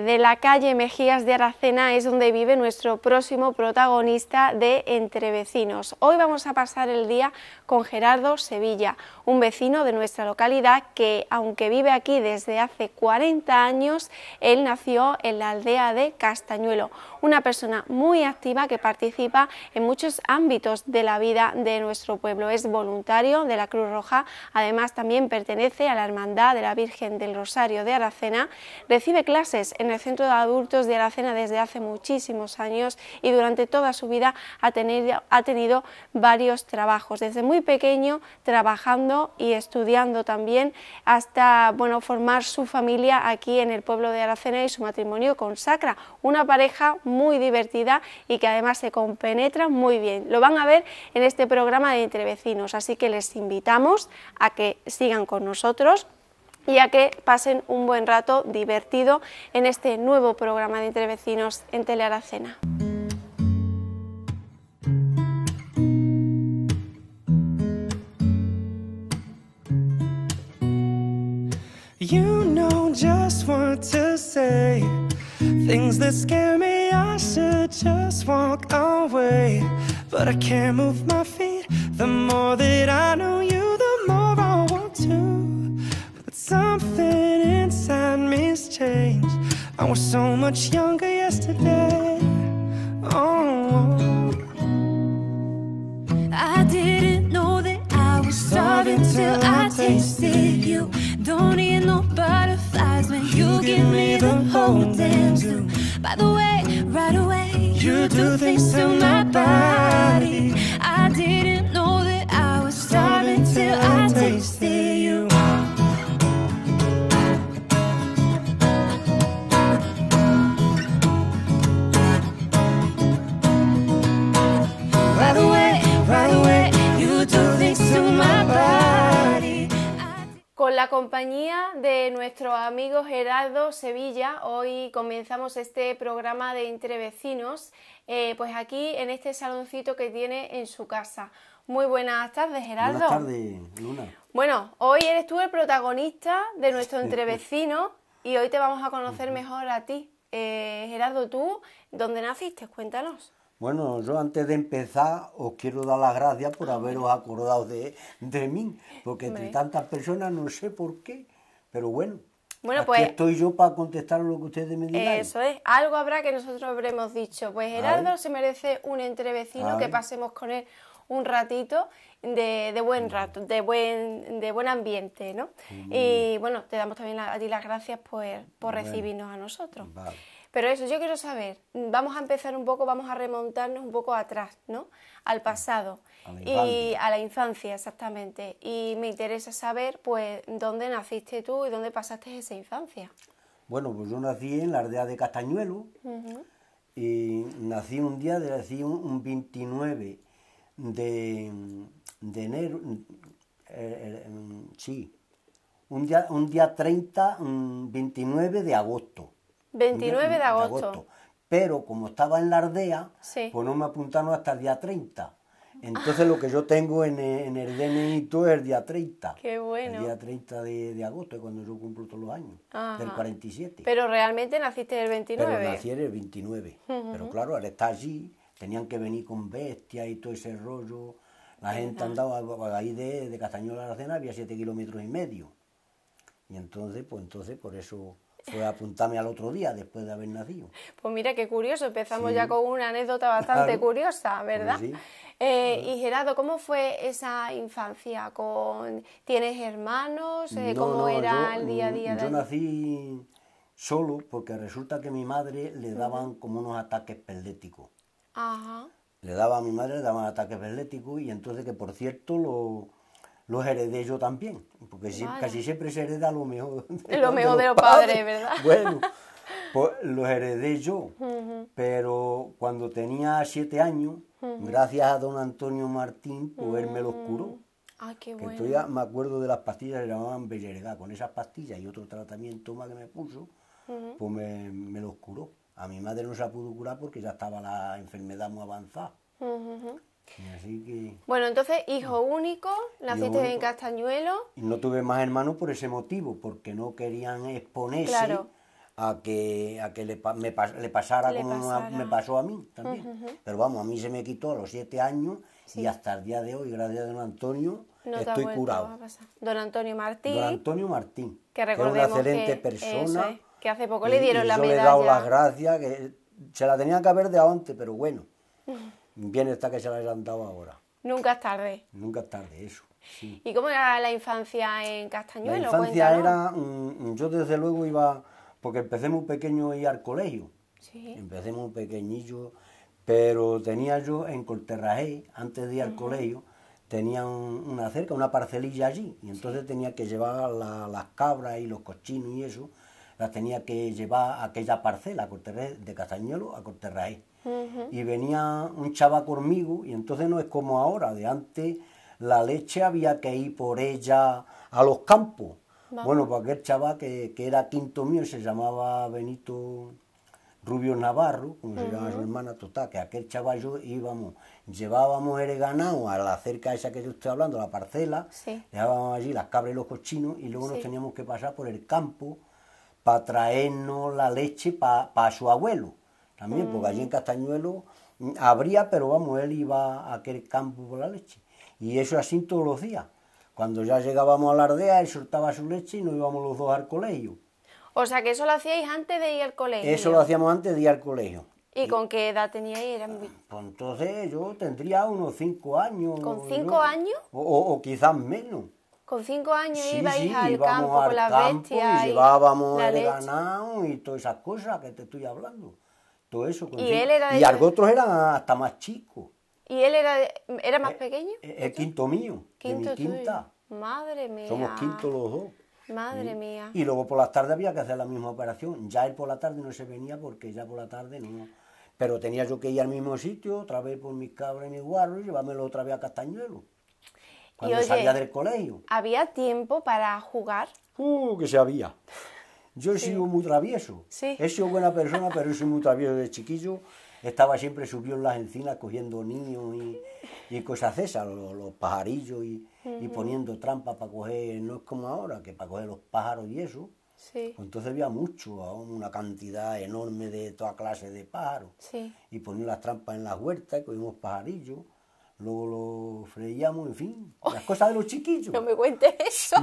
de la calle Mejías de Aracena es donde vive nuestro próximo protagonista de Entre Vecinos. Hoy vamos a pasar el día con Gerardo Sevilla, un vecino de nuestra localidad que, aunque vive aquí desde hace 40 años, él nació en la aldea de Castañuelo, una persona muy activa que participa en muchos ámbitos de la vida de nuestro pueblo. Es voluntario de la Cruz Roja, además también pertenece a la Hermandad de la Virgen del Rosario de Aracena, recibe clases en el Centro de Adultos de Aracena desde hace muchísimos años y durante toda su vida ha tenido, varios trabajos, desde muy pequeño trabajando y estudiando también hasta bueno, formar su familia aquí en el pueblo de Aracena y su matrimonio con Sacra, una pareja muy divertida y que además se compenetra muy bien. Lo van a ver en este programa de Entrevecinos, así que les invitamos a que sigan con nosotros y a que pasen un buen rato divertido en este nuevo programa de Entrevecinos en Telearacena. Things that scare me, I should just walk away But I can't move my feet The more that I know you, the more I want to But something inside me's changed I was so much younger yesterday Oh I didn't know that I was starving till I tasted you Don't need no butterflies by the way, right away, you, you do things to my body. I la compañía de nuestro amigo Gerardo Sevilla, hoy comenzamos este programa de Entrevecinos, eh, pues aquí en este saloncito que tiene en su casa. Muy buenas tardes, Gerardo. Buenas tardes, Luna. Bueno, hoy eres tú el protagonista de nuestro entrevecino y hoy te vamos a conocer mejor a ti. Eh, Gerardo, tú, ¿dónde naciste? Cuéntanos. Bueno, yo antes de empezar os quiero dar las gracias por haberos acordado de, mí, porque entre tantas personas no sé por qué, pero bueno. Bueno, aquí pues. Estoy yo para contestar lo que ustedes me digan. Eso es. Algo habrá que nosotros habremos dicho. Pues Gerardo se merece un entrevecino que pasemos con él un ratito de, de, buen rato, de buen, de buen ambiente, ¿no? Y bueno, te damos también a ti las gracias por, por recibirnos a nosotros. Pero eso, yo quiero saber, vamos a empezar un poco, vamos a remontarnos un poco atrás, ¿no? Al pasado y a la infancia, exactamente. Y me interesa saber, pues, dónde naciste tú y dónde pasaste esa infancia. Bueno, pues yo nací en la aldea de Castañuelo y nací un día, nací un, 29 de, enero, mm, er, er, mm, sí, un día, un día 30, 29 de agosto 29 de, agosto. Pero como estaba en la Ardea, pues no me apuntaron hasta el día 30. Entonces lo que yo tengo en, el DNI es el día 30. Qué bueno. El día 30 de, agosto es cuando yo cumplo todos los años, del 47. Pero realmente naciste el 29. Pero nací el 29. Pero claro, al estar allí, tenían que venir con bestias y todo ese rollo. La gente andaba ahí de, de Castañola a la Cena, había 7 kilómetros y medio. Y entonces, pues entonces por eso fue apuntarme al otro día después de haber nacido. Pues mira qué curioso, empezamos ya con una anécdota bastante curiosa, ¿verdad? Eh, y Gerardo, ¿cómo fue esa infancia? Con... ¿Tienes hermanos? Eh, ¿Cómo era el día a mm, día? yo nací solo porque resulta que mi madre le daban como unos ataques perléticos. Ajá. Le daba a mi madre, le daban ataques perléticos y entonces que por cierto lo los heredé yo también, porque casi siempre se hereda lo mejor de, lo mejor de, los padres, ¿verdad? Bueno, pues los heredé yo, pero cuando tenía siete años, gracias a don Antonio Martín, pues él me los curó. Ah, qué bueno. me acuerdo de las pastillas que llamaban Heredad. Con esas pastillas y otro tratamiento más que me puso, pues me, me, los curó. A mi madre no se la pudo curar porque ya estaba la enfermedad muy avanzada. Bueno, entonces, hijo ah. único, naciste en Castañuelo. No tuve más hermanos por ese motivo, porque no querían exponerse a que, a que le, pasara como me pasó a mí también. Pero vamos, a mí se me quitó a los siete años y hasta el día de hoy, gracias a don Antonio, estoy curado. Don Antonio Martín. Don Antonio Martín. Que recordemos que una excelente persona. que hace poco le dieron la yo medalla. le he dado las gracias, que se la tenía que haber de antes, pero bueno. Bien está que se la han dado ahora. Nunca es tarde. Nunca es tarde, eso. ¿Y cómo era la infancia en Castañuelo? La infancia era, mm, yo desde luego iba, porque empecé muy pequeño y al colegio. Sí. Empecé muy pequeñillo, pero tenía yo en Corterraje antes de ir al colegio, tenía una cerca, una parcelilla allí, y entonces tenía que llevar las cabras y los cochinos y eso, las tenía que llevar a aquella parcela, de Castañuelo a Corterraje y venía un chava conmigo y entonces no es como ahora, de antes la leche había que ir por ella a los campos. Bueno, pues aquel chava que, era quinto mío se llamaba Benito Rubio Navarro, como se llama su hermana, total, que aquel chaval yo íbamos, llevábamos el ganado a la cerca esa que yo estoy hablando, la parcela, llevábamos allí las cabras y los cochinos y luego nos teníamos que pasar por el campo para traernos la leche para su abuelo también, porque allí en mm. Castañuelo mm, habría, pero vamos, él iba a aquel campo por la leche. Y eso así todos los días. Cuando ya llegábamos a la aldea, él soltaba su leche y nos íbamos los dos al colegio. O sea, que eso lo hacíais antes de ir al colegio. Eso lo hacíamos antes de ir al colegio. ¿Y, con qué edad teníais? Ah, pues entonces yo tendría unos cinco años. ¿Con cinco años? O, quizás menos. Con cinco años iba ibais al campo con las bestias. Y, llevábamos el ganado y todas esas cosas que te estoy hablando todo eso. Con ¿Y, él era y otros eran hasta más chicos. ¿Y él era, era más eh, pequeño? Eh, el, quinto mío, de mi quinta. Madre mía. Somos quinto los dos. Madre mía. Y luego por las tardes había que hacer la misma operación. Ya él por la tarde no se venía porque ya por la tarde no. Pero tenía yo que ir al mismo sitio, otra vez por mis cabras y mis guarros, y llevármelo otra vez a Castañuelo. Cuando salía del colegio. ¿Había tiempo para jugar? Uh, que se había. Yo he sido muy travieso. He sido buena persona, pero he sido muy travieso de chiquillo. Estaba siempre subido en las encinas cogiendo niños y, y cosas esas, los, pajarillos y, poniendo trampas para coger, no es como ahora, que para coger los pájaros y eso. Pues entonces había mucho, una cantidad enorme de toda clase de pájaros. Y ponía las trampas en las huertas, y cogimos pajarillos luego lo freíamos, en fin, las cosas de los chiquillos. No me cuentes eso.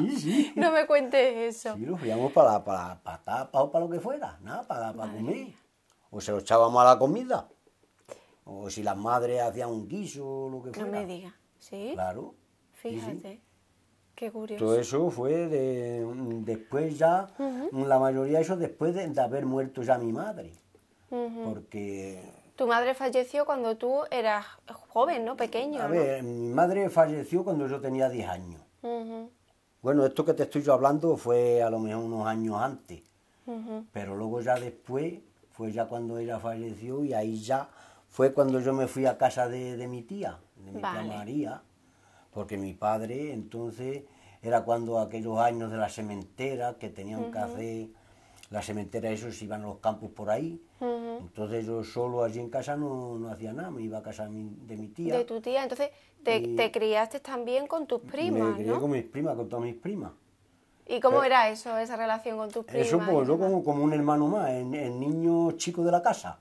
No me cuentes eso. Sí, lo freíamos para, para, tapas o para lo que fuera, nada, para, para comer. O se lo echábamos a la comida. O si las madres hacían un guiso o lo que fuera. No me diga ¿sí? Claro. Fíjate. Qué curioso. Todo eso fue después ya, la mayoría de eso después de, haber muerto ya mi madre. Porque tu madre falleció cuando tú eras joven, ¿no? Pequeño. A ver, mi madre falleció cuando yo tenía 10 años. Bueno, esto que te estoy yo hablando fue a lo mejor unos años antes, pero luego ya después fue ya cuando ella falleció y ahí ya fue cuando yo me fui a casa de, mi tía, de mi tía María, porque mi padre entonces era cuando aquellos años de la cementera que tenían que hacer la cementera, esos iban a los campos por ahí entonces yo solo allí en casa no, no hacía nada, me iba a casa de mi tía. De tu tía, entonces te, te criaste también con tus primas. Me crié con mis primas, con todas mis primas. ¿Y cómo eh, era eso, esa relación con tus primas? Eso pues yo como, como, un hermano más, el, niño chico de la casa.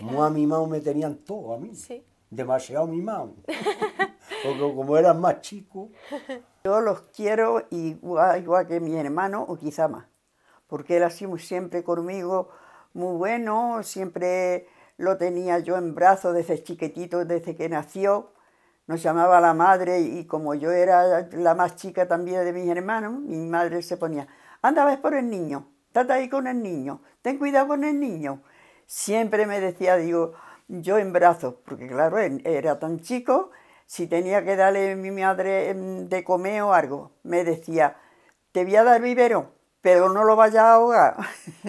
a mi mamá me tenían todo a mí. Demasiado mimado. Porque como eran más chicos. Yo los quiero igual, igual que mi hermano o quizá más. Porque él ha sido siempre conmigo muy bueno, siempre lo tenía yo en brazos desde chiquitito, desde que nació. Nos llamaba la madre y como yo era la más chica también de mis hermanos, mi madre se ponía, anda, ves por el niño, estate ahí con el niño, ten cuidado con el niño. Siempre me decía, digo, yo en brazos, porque claro, era tan chico, si tenía que darle a mi madre em, de comer o algo, me decía, te voy a dar vivero, pero no lo vaya a ahogar,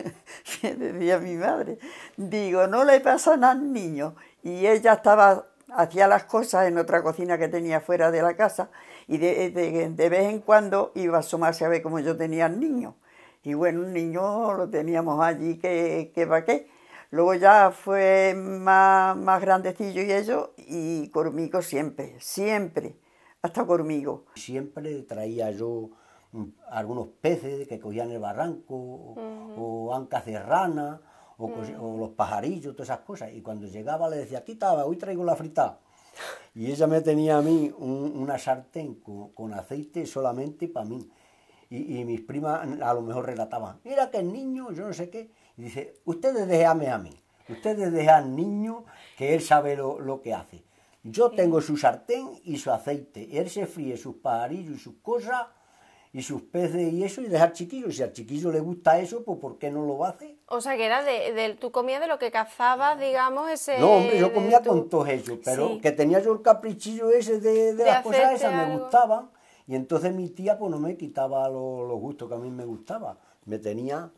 decía mi madre. Digo, no le pasa nada al niño. Y ella estaba, hacía las cosas en otra cocina que tenía fuera de la casa y de, vez en cuando iba a asomarse a ver cómo yo tenía al niño. Y bueno, un niño lo teníamos allí que, que qué. Luego ya fue más, más grandecillo y ello, y conmigo siempre, siempre, hasta conmigo. Siempre traía yo Mm. algunos peces que cogían el barranco, o, ancas de rana, o, los pajarillos, todas esas cosas. Y cuando llegaba le decía, ...aquí estaba, hoy traigo la frita. Y ella me tenía a mí una sartén con, aceite solamente para mí. Y, mis primas a lo mejor relataban, mira que el niño, yo no sé qué. Y dice, ustedes déjame a mí, ustedes dejan al niño que él sabe lo, lo que hace. Yo tengo su sartén y su aceite. Él se fríe sus pajarillos y sus cosas y sus peces y eso y dejar chiquillo. Si al chiquillo le gusta eso, pues ¿por qué no lo hace? O sea, que era de, tu tú comías de lo que cazabas, digamos, ese... No, hombre, yo comía con todos ellos, pero que tenía yo el caprichillo ese de, las cosas esas, me gustaba. Y entonces mi tía pues no me quitaba los gustos que a mí me gustaba. Me tenía,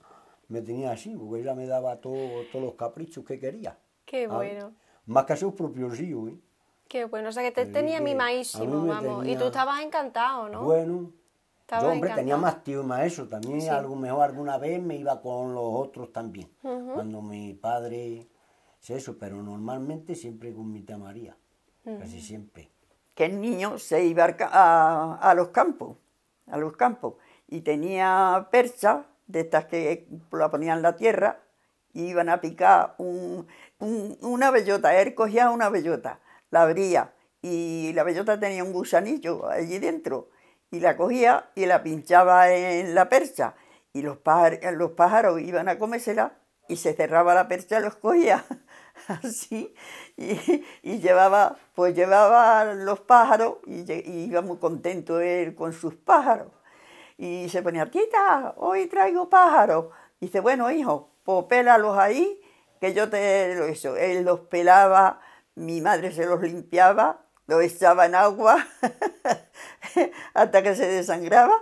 me tenía así, porque ella me daba todos los caprichos que quería. Qué bueno. Más que a sus propios hijos, ¿eh? Qué bueno, o sea que te eh, tenía eh, mimadísimo, vamos. Y tú estabas encantado, ¿no? Bueno, yo, hombre, tenía más tío más eso. También algo mejor alguna vez me iba con los otros también. Cuando mi padre eso, pero normalmente siempre con mi tía María. Casi siempre. Que el niño se iba a, los campos, a los campos. Y tenía percha, de estas que la ponían en la tierra, y iban a picar una bellota. Él cogía una bellota, la abría, y la bellota tenía un gusanillo allí dentro y la cogía y la pinchaba en la percha y los, pájaros iban a comérsela y se cerraba la percha y los cogía así y, y, llevaba pues llevaba los pájaros y, iba muy contento él con sus pájaros y se ponía tita hoy traigo pájaros y dice bueno hijo pues pélalos ahí que yo te lo hizo él los pelaba mi madre se los limpiaba lo echaba en agua hasta que se desangraba,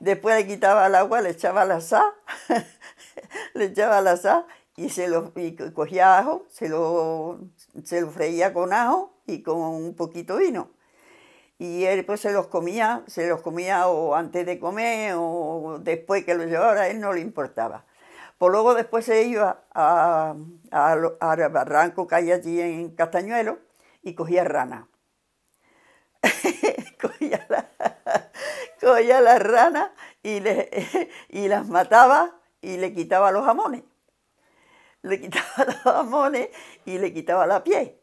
después le quitaba el agua, le echaba la sal, le echaba la sal y se lo cogía ajo, se lo, se lo freía con ajo y con un poquito vino. Y él pues se los comía, se los comía o antes de comer o después que lo llevara, a él no le importaba. Pues luego después se iba a, barranco que hay allí en Castañuelo y cogía rana. cogía, las ranas y, le, y las mataba y le quitaba los jamones. Le quitaba los jamones y le quitaba la piel.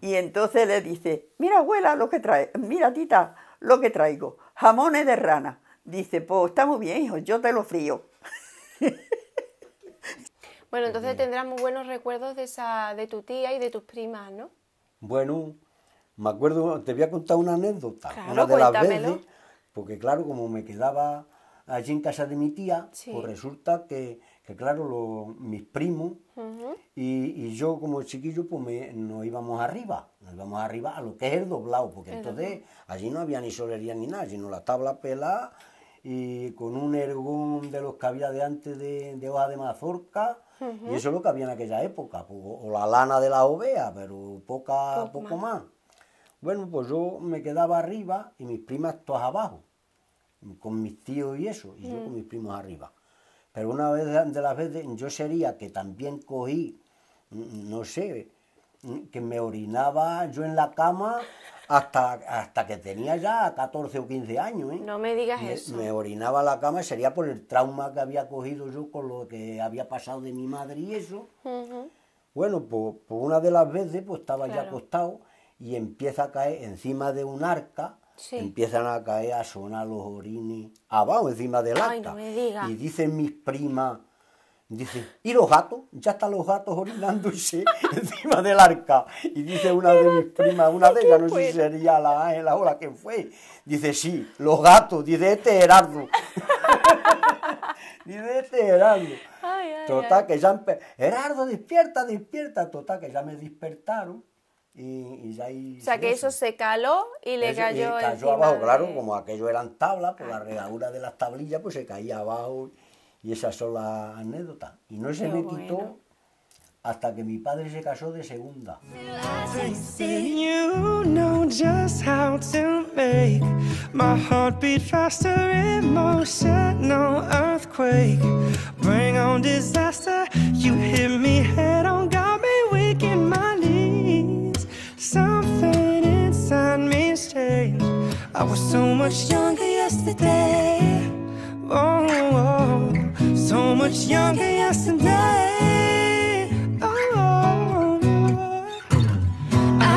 Y entonces le dice, mira abuela lo que trae, mira tita lo que traigo, jamones de rana. Dice, pues está muy bien, hijo, yo te lo frío. Bueno, entonces tendrás muy buenos recuerdos de, esa, de tu tía y de tus primas, ¿no? Bueno, me acuerdo, te voy a contar una anécdota. una de las veces, porque claro, como me quedaba allí en casa de mi tía, pues resulta que, claro, mis primos y, yo como chiquillo, pues nos íbamos arriba, nos íbamos arriba a lo que es el doblado, porque entonces allí no había ni solería ni nada, sino la tabla pelada y con un ergón de los que había de antes de, hoja de mazorca, y eso es lo que había en aquella época, pues, o la lana de la ovea, pero poca, poco, más. Bueno, pues yo me quedaba arriba y mis primas todas abajo, con mis tíos y eso, y yo mm. con mis primos arriba. Pero una vez de las veces yo sería que también cogí, mm, no sé, mm, que me orinaba yo en la cama hasta, hasta que tenía ya 14 o 15 años. ¿eh? No me digas eso. Me orinaba la cama, sería por el trauma que había cogido yo con lo que había pasado de mi madre y eso. Bueno, pues, pues, una de las veces pues estaba ya acostado y empieza a caer encima de un arca, empiezan a caer, a sonar los orines abajo, encima del arca. y dicen mis primas, dice, ¿y los gatos? Ya están los gatos orinándose encima del arca. Y dice una de mis primas, una de ellas, no sé si sería la Ángela o la que fue, dice, sí, los gatos, dice, este Gerardo. dice, este Gerardo. Gerardo, despierta, despierta. Total, que ya me despertaron y, o sea, que eso. se caló y le cayó, cayó abajo, claro, como aquello eran tablas, por pues la regadura de las tablillas pues se caía abajo y esas son la anécdota Y no se me quitó hasta que mi padre se casó de segunda. you me I was so much younger yesterday. Oh, oh so much younger yesterday. Oh,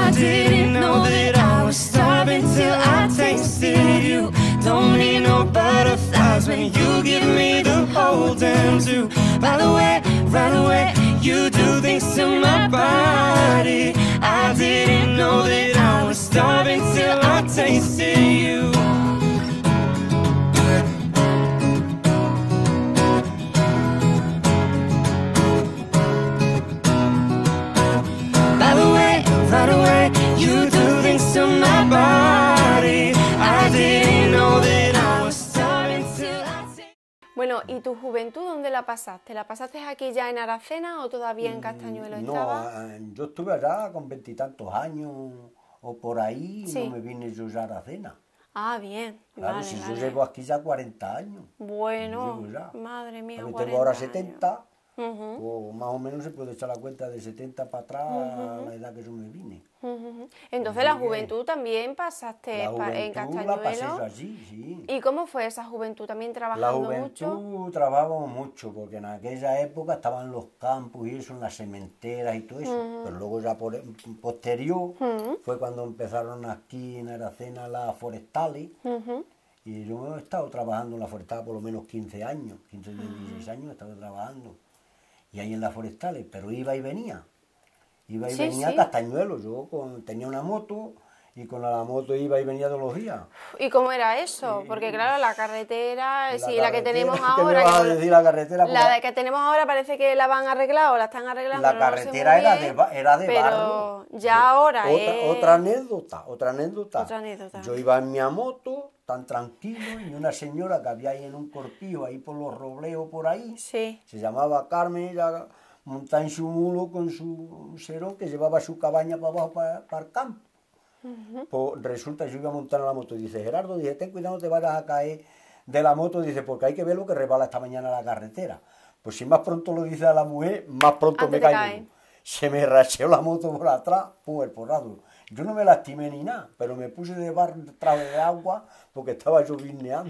I didn't know that I was starving till I tasted you. Don't need no butterflies when you give me the whole damn zoo. By the way, right away, you do things to my body. I didn't know Bueno, ¿y tu juventud dónde la pasaste? ¿La pasaste aquí ya en Aracena o todavía en mm, Castañuelo No, eh, yo estuve allá con veintitantos años o por ahí no me vine yo ya a la cena. Ah, bien. Claro, si yo llevo aquí ya 40 años. Bueno, madre mía. Yo tengo ahora 70. Años. O más o menos se puede echar la cuenta de 70 para atrás a la edad que yo me vine. Entonces la juventud también pasaste en Castañuelo. La pasé allí, sí. ¿Y cómo fue esa juventud? ¿También trabajando mucho? La juventud mucho? mucho, porque en aquella época estaban los campos y eso, las sementeras y todo eso. Pero luego ya por, posterior fue cuando empezaron aquí en Aracena las forestales. Y yo he estado trabajando en la forestal por lo menos 15 años, 15 16 años he estado trabajando y ahí en las forestales, pero iba y venía. Iba y venía a Castañuelo, yo con, tenía una moto, y con la moto iba y venía todos los días. ¿Y cómo era eso? Porque claro, la carretera, la la que tenemos ahora... la carretera? que tenemos ahora parece que la van o la están arreglando. La carretera era, de, barro. ya ahora otra, anécdota, otra anécdota. Yo iba en mi moto tan tranquilo y una señora que había ahí en un cortijo, ahí por los robleos, por ahí, se llamaba Carmen, ella montaba en su mulo con su serón que llevaba su cabaña para abajo, para, para el campo. Pues resulta, yo iba a montar a la moto y dice, Gerardo, dije, ten cuidado, te vayas a caer de la moto, dice, porque hay que ver lo que resbala esta mañana la carretera. Pues si más pronto lo dice a la mujer, más pronto ah, me caigo. Se me racheó la moto por atrás, por el Yo no me lastimé ni nada, pero me puse de bar traves de agua porque estaba yo vineando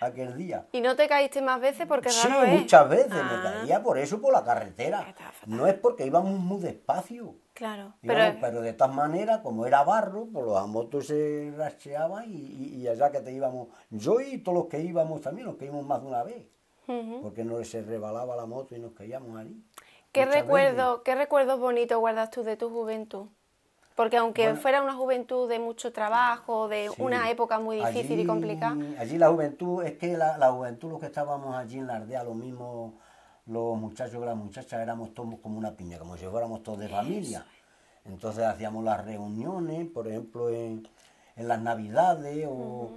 aquel día. ¿Y no te caíste más veces? Porque sí, muchas veces me ah. caía por eso, por la carretera. No es porque íbamos muy despacio. Claro. pero... de estas maneras como era barro, pues los motos se racheaban y, allá que te íbamos, yo y todos los que íbamos también, nos que más de una vez, porque no se rebalaba la moto y nos caíamos allí. ¿Qué, recuerdo, ¿Qué recuerdos bonitos guardas tú de tu juventud? Porque aunque fuera una juventud de mucho trabajo, de una época muy difícil y complicada. Allí la juventud, es que la, juventud, los que estábamos allí en la lo mismo los muchachos y las muchachas éramos todos como una piña, como si fuéramos todos de familia. Entonces hacíamos las reuniones, por ejemplo, en, las navidades o,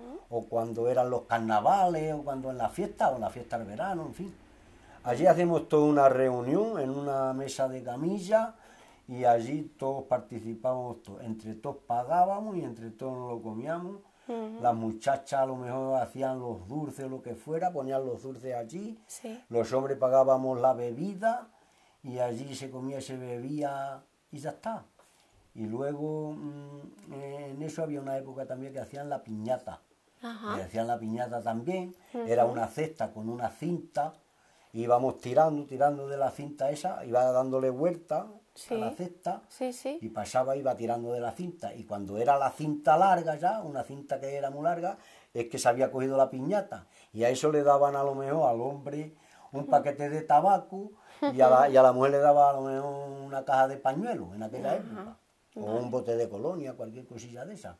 cuando eran los carnavales o cuando en la fiesta o en la fiesta del verano, en fin. Allí hacíamos toda una reunión en una mesa de camilla y allí todos participábamos, entre todos pagábamos y entre todos nos lo comíamos las muchachas a lo mejor hacían los dulces, lo que fuera, ponían los dulces allí. Los hombres pagábamos la bebida y allí se comía, se bebía y ya está. Y luego mm, eh, en eso había una época también que hacían la piñata. y hacían la piñata también, era una cesta con una cinta, íbamos tirando, tirando de la cinta esa, iba dándole vuelta sí, la cesta y pasaba, iba tirando de la cinta. Y cuando era la cinta larga ya, una cinta que era muy larga, es que se había cogido la piñata. Y a eso le daban a lo mejor al hombre un paquete de tabaco y a la, mujer le daban a lo mejor una caja de pañuelos en aquella época. O un bote de colonia, cualquier cosilla de esa.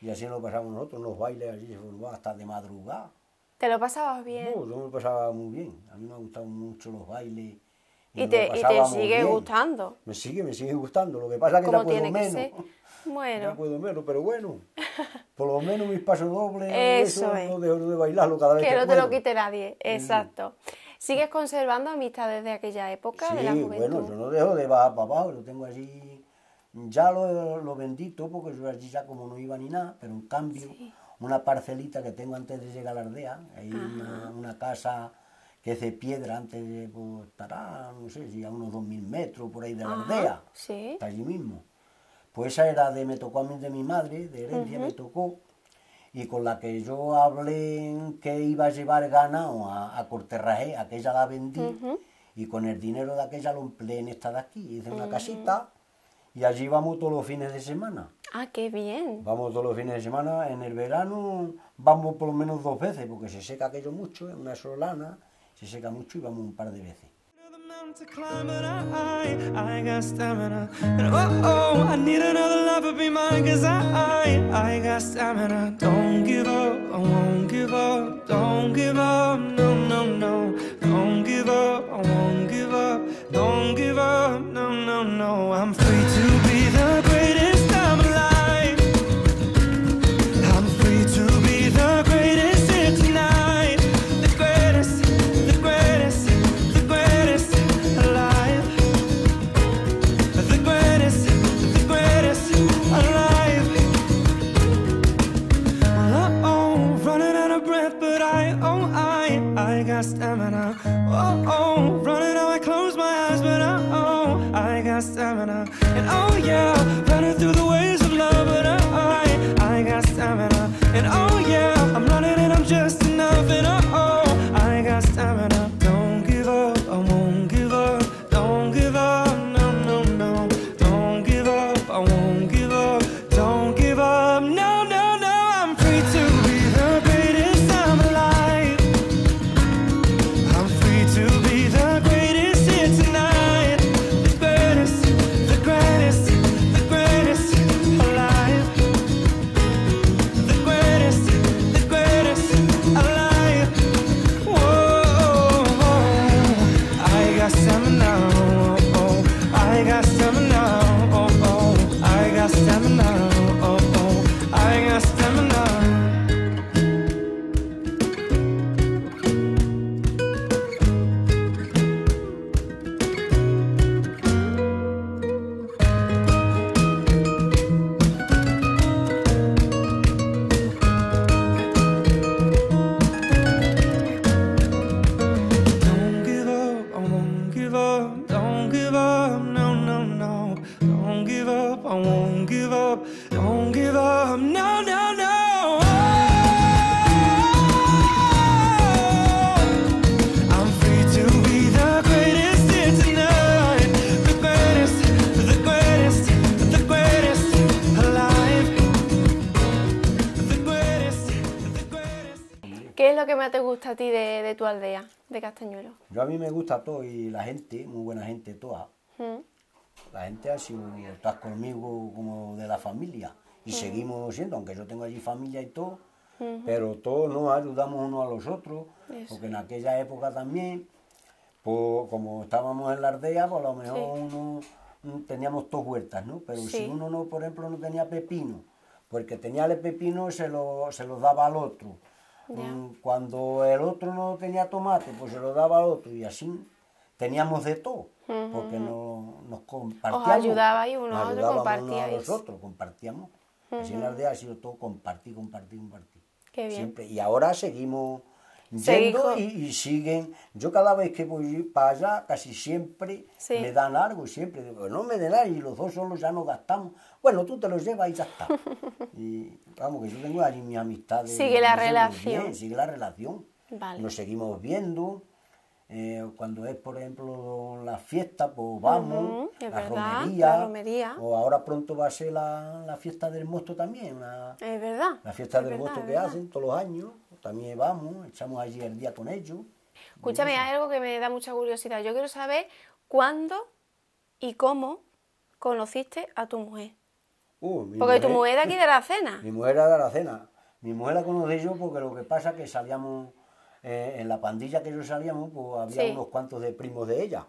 Y así nos pasábamos nosotros, los bailes allí hasta de madrugada. ¿Te lo pasabas bien? No, yo me lo pasaba muy bien. A mí me gustaban mucho los bailes y te, te sigue gustando. Me sigue, me sigue gustando. Lo que pasa es que ya puedo menos. Bueno. Ya puedo menos, pero bueno. Por lo menos mis pasos dobles. Eso, No dejo de bailarlo cada vez que Que no te lo quite nadie. Exacto. ¿Sigues conservando amistades de aquella época, sí, de la bueno, yo no dejo de bajar para abajo. Lo tengo así. Ya lo, lo bendito, porque yo allí ya como no iba ni nada, pero en cambio, una parcelita que tengo antes de llegar a la aldea, ahí una casa que es de piedra, antes de pues, estará, no sé si a unos 2.000 metros por ahí de la aldea, sí. está allí mismo. Pues esa era de, me tocó a mí de mi madre, de herencia me tocó, y con la que yo hablé que iba a llevar ganado a, a Corterraje, aquella la vendí, y con el dinero de aquella lo empleé en esta de aquí, hice una casita, y allí vamos todos los fines de semana. Ah, qué bien. Vamos todos los fines de semana, en el verano vamos por lo menos dos veces, porque se seca aquello mucho, es una solana, se seca mucho y vamos un par de veces. no, no, no, I'm de tu aldea, de Castañuelo? Yo a mí me gusta todo y la gente, muy buena gente toda. Mm. La gente ha sido, estás conmigo como de la familia y mm. seguimos siendo, aunque yo tengo allí familia y todo, mm-hmm. pero todos nos ayudamos unos a los otros, porque en aquella época también, pues, como estábamos en la aldea, pues a lo mejor uno mm, teníamos dos huertas, ¿no? Pero si uno no, por ejemplo, no tenía pepino, porque tenía el pepino se lo, se lo daba al otro Mm, cuando el otro no tenía tomate, pues se lo daba al otro y así teníamos de todo, porque nos compartíamos. nos ayudaba y uno a otro compartía. nosotros, compartíamos. Así en la aldea ha sido todo compartir, compartir, compartir. Qué bien. Siempre. Y ahora seguimos yendo y, siguen. Yo cada vez que voy para allá, casi siempre me dan algo, siempre digo, no me den y los dos solos ya nos gastamos. Bueno, tú te los llevas y ya está. y vamos, que yo tengo ahí mi amistad. Sigue la relación. sigue la relación. Nos seguimos viendo. Eh, cuando es, por ejemplo, la fiesta, pues vamos, la, romería, o ahora pronto va a ser la, fiesta del mosto también. es verdad. La fiesta del mosto que hacen todos los años también vamos, echamos allí el día con ellos. Escúchame, hay algo que me da mucha curiosidad. Yo quiero saber cuándo y cómo conociste a tu mujer. Uh, porque tu mujer de aquí de la cena. Mi mujer era de la cena. Mi mujer la conocí yo porque lo que pasa es que salíamos, eh, en la pandilla que yo salíamos, pues había unos cuantos de primos de ella.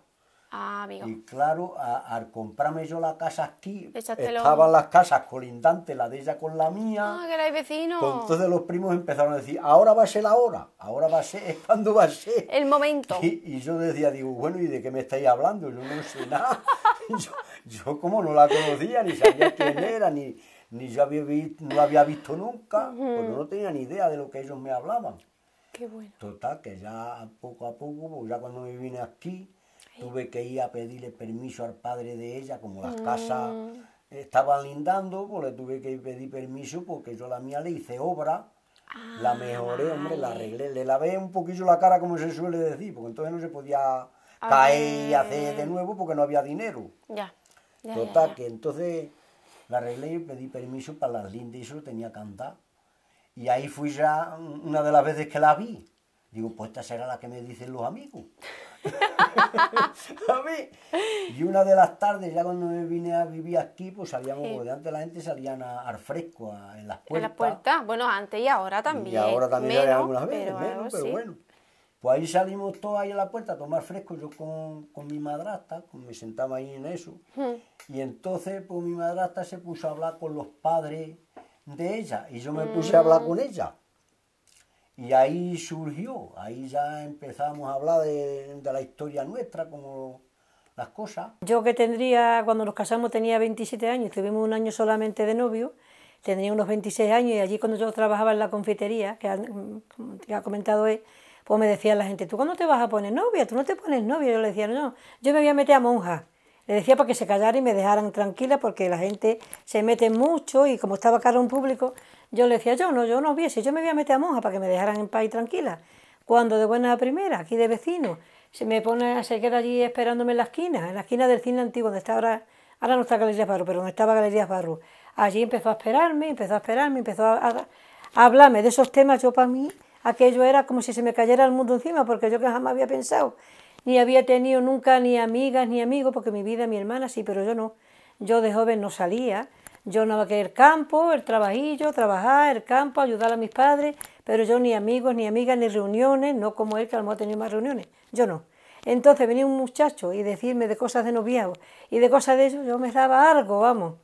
Ah, y claro, al comprarme yo la casa aquí, estaban las casas colindantes, la de ella con la mía. Ah, que erais vecinos. Pues entonces los primos empezaron a decir, ahora va a ser la hora, ahora va a ser, es cuando va a ser. El momento. Y, yo decía, digo, bueno, ¿y de qué me estáis hablando? Yo no sé nada. yo, como no la conocía, ni sabía quién era, ni, ni yo había no la había visto nunca, pues no tenía ni idea de lo que ellos me hablaban. Qué bueno. Total, que ya poco a poco, pues ya cuando me vine aquí, Tuve que ir a pedirle permiso al padre de ella, como las mm. casas estaban lindando, pues le tuve que pedir permiso porque yo la mía le hice obra, la ah, mejoré, hombre, la arreglé, le lavé un poquillo la cara, como se suele decir, porque entonces no se podía caer y hacer de nuevo porque no había dinero. Ya. Total, que entonces la arreglé y pedí permiso para las lindas y eso tenía que andar. Y ahí fui ya una de las veces que la vi. Digo, pues esta será la que me dicen los amigos. Y una de las tardes, ya cuando me vine a vivir aquí, pues salíamos, de antes la gente salían al fresco, en las puertas. En las puertas, bueno, antes y ahora también. Y ahora también menos, algunas veces, pero, bueno. Pues ahí salimos todos ahí a la puerta a tomar fresco, yo con, mi madrastra, como me sentaba ahí en eso. Hmm. Y entonces, pues mi madrastra se puso a hablar con los padres de ella, y yo me mm. puse a hablar con ella. Y ahí surgió, ahí ya empezamos a hablar de, la historia nuestra, como las cosas. Yo que tendría, cuando nos casamos tenía 27 años, tuvimos un año solamente de novio, tenía unos 26 años y allí cuando yo trabajaba en la confitería, que ha, comentado él, pues me decía la gente, ¿tú cuándo te vas a poner novia? ¿Tú no te pones novia? Yo le decía, no, yo me voy a meter a monja. Le decía para que se callara y me dejaran tranquila porque la gente se mete mucho y como estaba caro un público, yo le decía, yo no, yo no hubiese, yo me voy a meter a monja para que me dejaran en paz y tranquila. Cuando de buena a primera, aquí de vecino, se me pone, se queda allí esperándome en la esquina, en la esquina del cine antiguo, donde está ahora, ahora no está Galerías Barro, pero donde estaba Galerías Barro. Allí empezó a esperarme, empezó a esperarme, empezó a, hablarme de esos temas. Yo para mí, aquello era como si se me cayera el mundo encima, porque yo que jamás había pensado, ni había tenido nunca ni amigas ni amigos, porque mi vida, mi hermana sí, pero yo no. Yo de joven no salía, yo nada que el campo, el trabajillo, trabajar, el campo, ayudar a mis padres, pero yo ni amigos, ni amigas, ni reuniones, no como él que a lo mejor tenía más reuniones, yo no. Entonces venía un muchacho y decirme de cosas de noviazgo y de cosas de eso, yo me daba algo, vamos.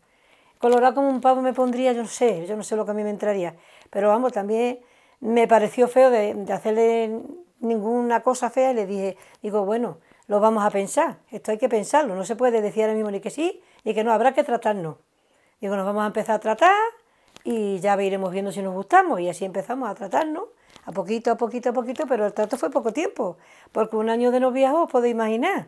Colorado como un pavo me pondría, yo no sé, yo no sé lo que a mí me entraría. Pero vamos, también me pareció feo de, de hacerle ninguna cosa fea y le dije, digo, bueno, lo vamos a pensar, esto hay que pensarlo, no se puede decir ahora mismo ni que sí ni que no, habrá que tratarnos. Digo, nos vamos a empezar a tratar y ya iremos viendo si nos gustamos. Y así empezamos a tratarnos, a poquito, a poquito, a poquito, pero el trato fue poco tiempo, porque un año de noviazgo os podéis imaginar.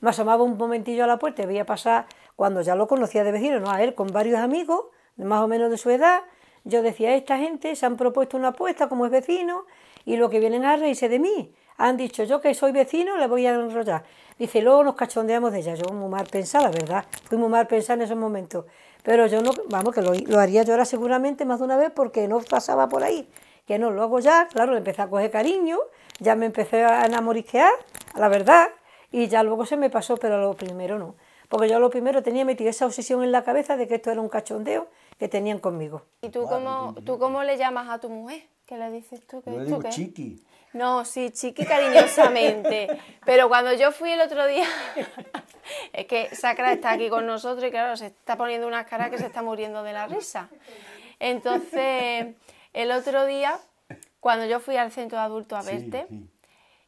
Me asomaba un momentillo a la puerta y veía pasar, cuando ya lo conocía de vecino, no a él, con varios amigos, más o menos de su edad. Yo decía, esta gente se han propuesto una apuesta como es vecino y lo que vienen a reírse de mí han dicho, yo que soy vecino, le voy a enrollar. Dice, luego nos cachondeamos de ella. Yo muy mal pensada, la verdad. Fui muy mal pensada en esos momentos. Pero yo no, vamos, que lo, haría yo ahora seguramente más de una vez porque no pasaba por ahí. Que no, luego ya, claro, le empecé a coger cariño, ya me empecé a enamorisquear, la verdad, y ya luego se me pasó, pero lo primero no. Porque yo lo primero tenía metido esa obsesión en la cabeza de que esto era un cachondeo que tenían conmigo. ¿Y tú, cómo, tú cómo le llamas a tu mujer? ¿Qué le dices tú? Que digo no, sí, chiqui cariñosamente. Pero cuando yo fui el otro día, es que Sacra está aquí con nosotros y claro, se está poniendo una cara que se está muriendo de la risa. Entonces, el otro día, cuando yo fui al centro de a verte,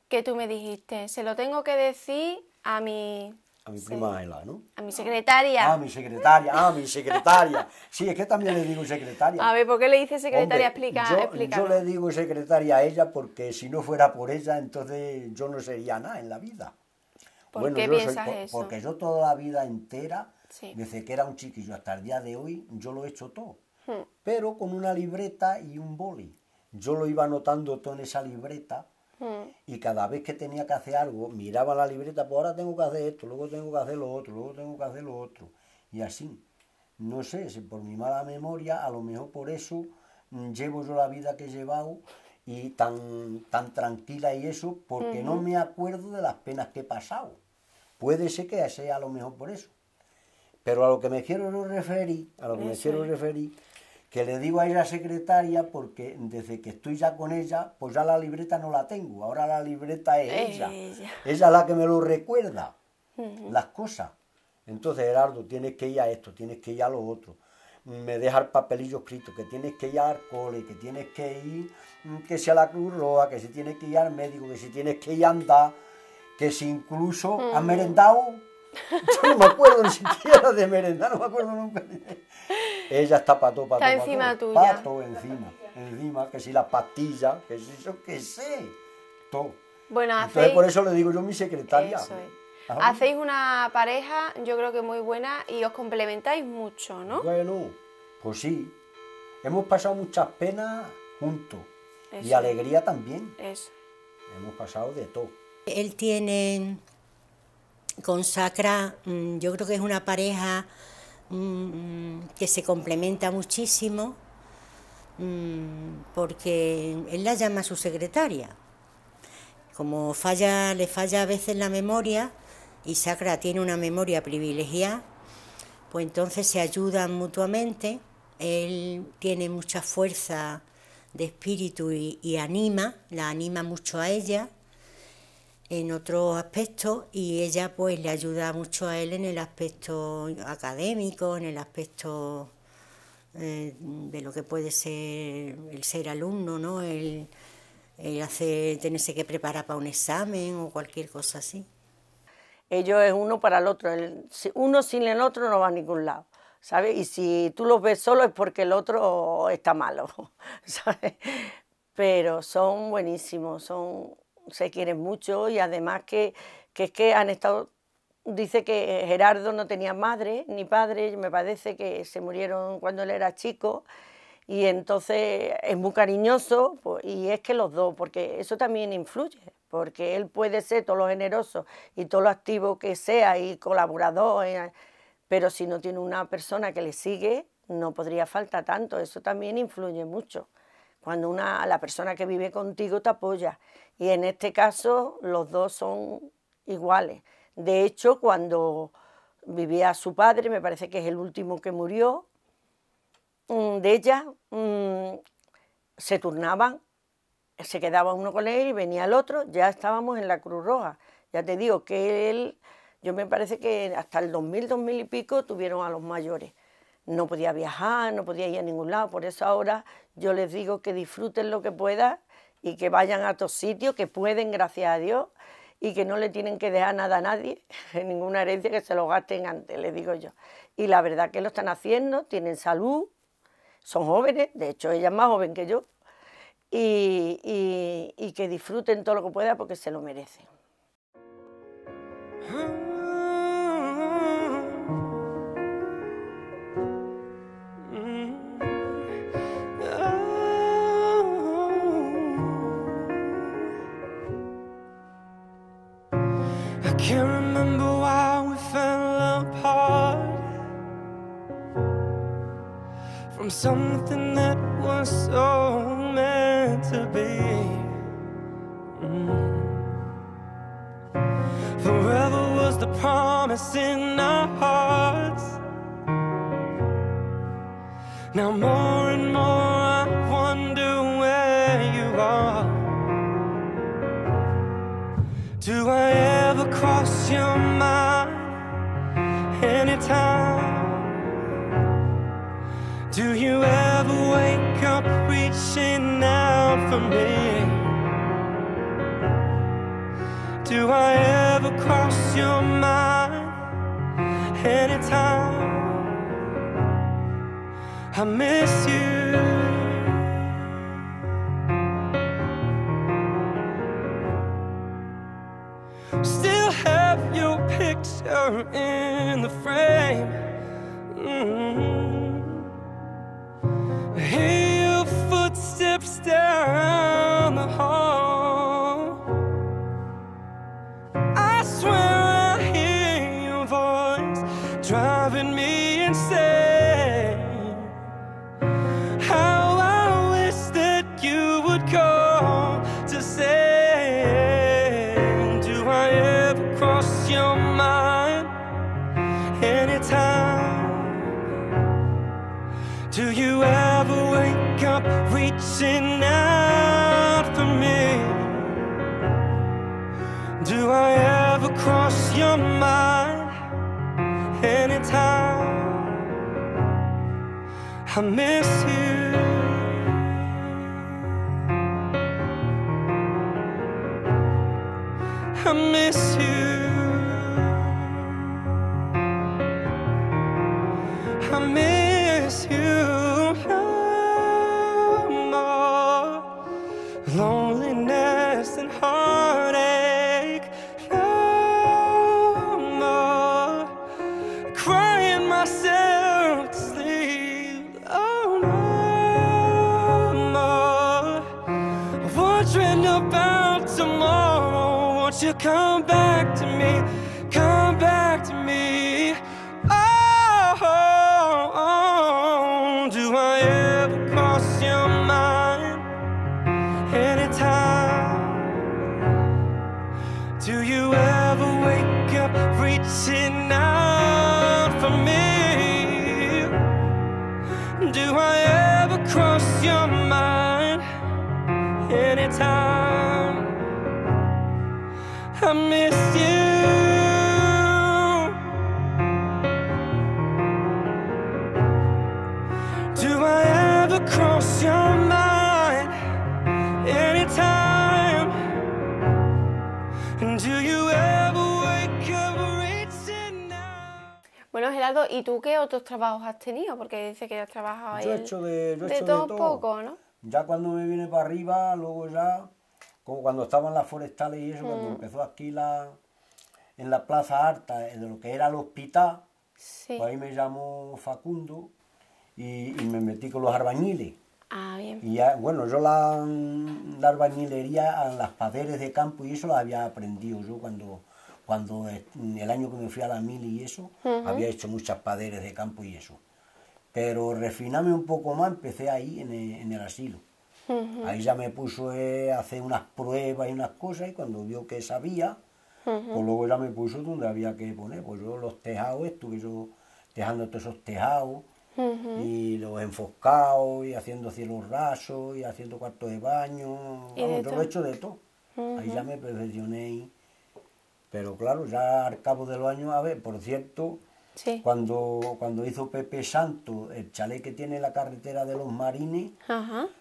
que tú me dijiste, se lo tengo que decir a mi a mi prima ¿no? A mi secretaria. A ah, mi secretaria, a ah, mi secretaria. Sí, es que también le digo secretaria. A ver, ¿por qué le dice secretaria? explica, yo, le digo secretaria a ella porque si no fuera por ella, entonces yo no sería nada en la vida. ¿Por qué piensas eso? Porque yo toda la vida entera, desde que era un chiquillo hasta el día de hoy, yo lo he hecho todo. Hmm. Pero con una libreta y un boli. Yo lo iba anotando todo en esa libreta y cada vez que tenía que hacer algo, miraba la libreta, pues ahora tengo que hacer esto, luego tengo que hacer lo otro, luego tengo que hacer lo otro. Y así. No sé, si por mi mala memoria, a lo mejor por eso mm, llevo yo la vida que he llevado y tan, tan tranquila y eso, porque no me acuerdo de las penas que he pasado. Puede ser que sea a lo mejor por eso. Pero a lo que me quiero referir, a lo que me quiero referir, que le digo a ella secretaria porque desde que estoy ya con ella, pues ya la libreta no la tengo, ahora la libreta es ella. Ella, es la que me lo recuerda, las cosas. Entonces, Gerardo, tienes que ir a esto, tienes que ir a lo otro. Me deja el papelillo escrito, que tienes que ir al cole, que tienes que ir, mm, que sea la Cruz Roja, que si tienes que ir al médico, que si tienes que ir a andar, que si incluso has merendado, yo no me acuerdo ni siquiera de merenda no me acuerdo nunca. Ella está pato, pato, está encima pato, tuya. Pato encima, encima, que si la pastilla, que si eso que sé, todo. Bueno, Entonces por eso le digo yo mi secretaria. Hacéis una pareja, yo creo que muy buena, y os complementáis mucho, ¿no? Bueno, pues sí. Hemos pasado muchas penas juntos. Y alegría también. Eso. Hemos pasado de todo. Él tiene ...con Sacra, mm, yo creo que es una pareja mm, mm, que se complementa muchísimo porque él la llama su secretaria. Como falla, le falla a veces la memoria y Sacra tiene una memoria privilegiada, pues entonces se ayudan mutuamente. Él tiene mucha fuerza de espíritu y anima, la anima mucho a ella en otros aspectos y ella pues le ayuda mucho a él en el aspecto académico, en el aspecto eh, de lo que puede ser el ser alumno, ¿no? El, hacer, tenerse que preparar para un examen o cualquier cosa así. Ellos es uno para el otro, uno sin el otro no va a ningún lado. ¿sabes? Y si tú los ves solo es porque el otro está malo, ¿sabes? Pero son buenísimos, son se quieren mucho y además que, es que han estado dice que eh, Gerardo no tenía madre ni padre, me parece que se murieron cuando él era chico y entonces es muy cariñoso pues, y es que los dos, porque eso también influye, porque él puede ser todo lo generoso y todo lo activo que sea y colaborador, eh, pero si no tiene una persona que le sigue, no podría falta tanto, eso también influye mucho cuando una, la persona que vive contigo te apoya. Y en este caso los dos son iguales. De hecho, cuando vivía su padre, me parece que es el último que murió, mm, de ella mm, se turnaban, se quedaba uno con él y venía el otro, ya estábamos en la Cruz Roja. Ya te digo que él, yo me parece que hasta el 2000, 2000 y pico tuvieron a los mayores no podía viajar, no podía ir a ningún lado. Por eso ahora yo les digo que disfruten lo que puedan y que vayan a todos sitios, que pueden, gracias a Dios, y que no le tienen que dejar nada a nadie, ninguna herencia que se lo gasten antes, les digo yo. Y la verdad que lo están haciendo, tienen salud, son jóvenes, de hecho ella es más joven que yo, y, y que disfruten todo lo que puedan porque se lo merecen. something come back to me ¿Y tú qué otros trabajos has tenido? Porque dice que has trabajado ahí. Yo he hecho de, yo todo, de todo. poco, ¿no? Ya cuando me vine para arriba, luego ya, como cuando estaban las forestales y eso, cuando mm. empezó aquí la, en la Plaza Harta, de lo que era el hospital, pues ahí me llamó Facundo y, me metí con los arbañiles. Ah, bien. Y bueno, yo la, la a las paredes de campo y eso las había aprendido yo cuando cuando el año que me fui a la mil y eso, había hecho muchas paderes de campo y eso. Pero refinarme un poco más, empecé ahí en el, asilo. Ahí ya me puso eh, a hacer unas pruebas y unas cosas y cuando vio que sabía, pues luego ya me puso donde había que poner. Pues yo los tejados, estuve yo tejando todos esos tejados y los enfoscados y haciendo cielos rasos y haciendo cuartos de baño. Vamos, yo lo he hecho de todo. Ahí ya me perfeccioné. Pero claro, ya al cabo de los años, a ver, por cierto, cuando, cuando hizo Pepe Santo el chalet que tiene la carretera de los marines,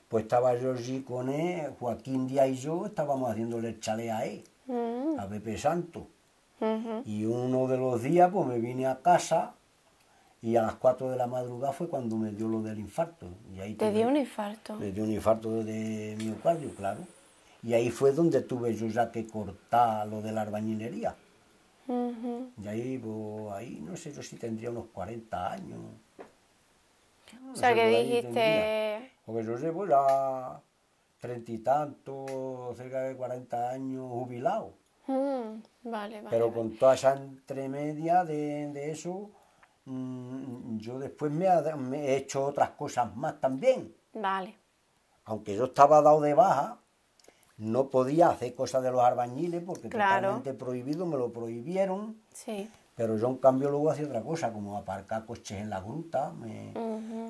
pues estaba yo allí con él, Joaquín Díaz y yo estábamos haciéndole el chalet a él, mm. a Pepe Santo. Y uno de los días pues me vine a casa y a las 4 de la madrugada fue cuando me dio lo del infarto. Y ahí ¿Te dio un infarto? Me dio un infarto de miocardio, claro. Y ahí fue donde tuve yo ya que cortar lo de la albañilería. Y ahí, ahí no sé yo si tendría unos 40 años. o sea, que dijiste... Porque yo llevo ya treinta y tanto, cerca de 40 años jubilado. Mm, vale, vale. Pero con toda esa entremedia de, eso, mm, yo después me, me, he hecho otras cosas más también. Vale. Aunque yo estaba dado de baja, no podía hacer cosas de los albañiles porque totalmente prohibido, me lo prohibieron. Pero yo en cambio luego hacía otra cosa, como aparcar coches en la gruta.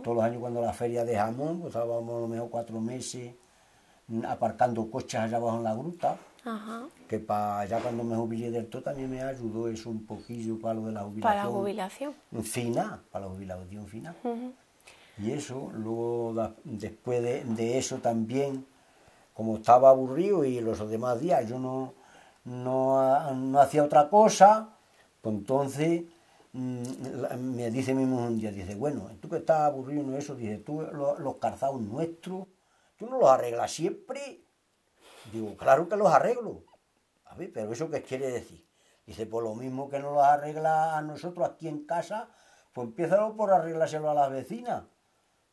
Todos los años cuando la feria de jamón, pues estábamos a lo mejor cuatro meses aparcando coches allá abajo en la gruta. Que para allá cuando me jubilé del todo también me ayudó eso un poquillo para lo de la jubilación. Para la jubilación. Final, para la jubilación final. Y eso, luego después de eso también como estaba aburrido y los demás días yo no, no, hacía otra cosa, pues entonces mm, me dice mismo un día, dice, bueno, tú que estás aburrido no eso, dice, tú los, los calzados nuestros, tú no los arreglas siempre. Digo, claro que los arreglo. A ver, pero eso qué quiere decir. Dice, pues lo mismo que no los arregla a nosotros aquí en casa, pues empiézalo por arreglárselo a las vecinas.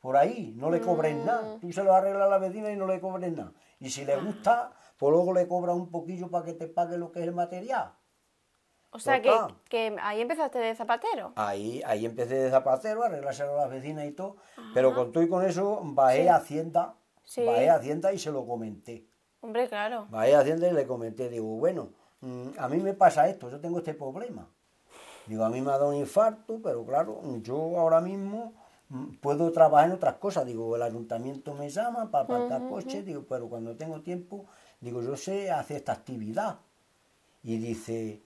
Por ahí, no le cobren nada. Mm. Tú se lo arreglas a las vecinas y no le cobren nada. Y si le ah. gusta, pues luego le cobra un poquillo para que te pague lo que es el material. O sea, que, ahí empezaste de zapatero. Ahí, ahí empecé de zapatero, arreglárselo a las vecinas y todo. Pero con todo y con eso, bajé Hacienda. Bajé a Hacienda y se lo comenté. Hombre, claro. Bajé a Hacienda y le comenté. Digo, bueno, mm, a mí me pasa esto, yo tengo este problema. Digo, a mí me ha dado un infarto, pero claro, yo ahora mismo puedo trabajar en otras cosas. Digo, el ayuntamiento me llama para apartar coches, digo, pero cuando tengo tiempo, digo, yo sé hacer esta actividad. Y dice,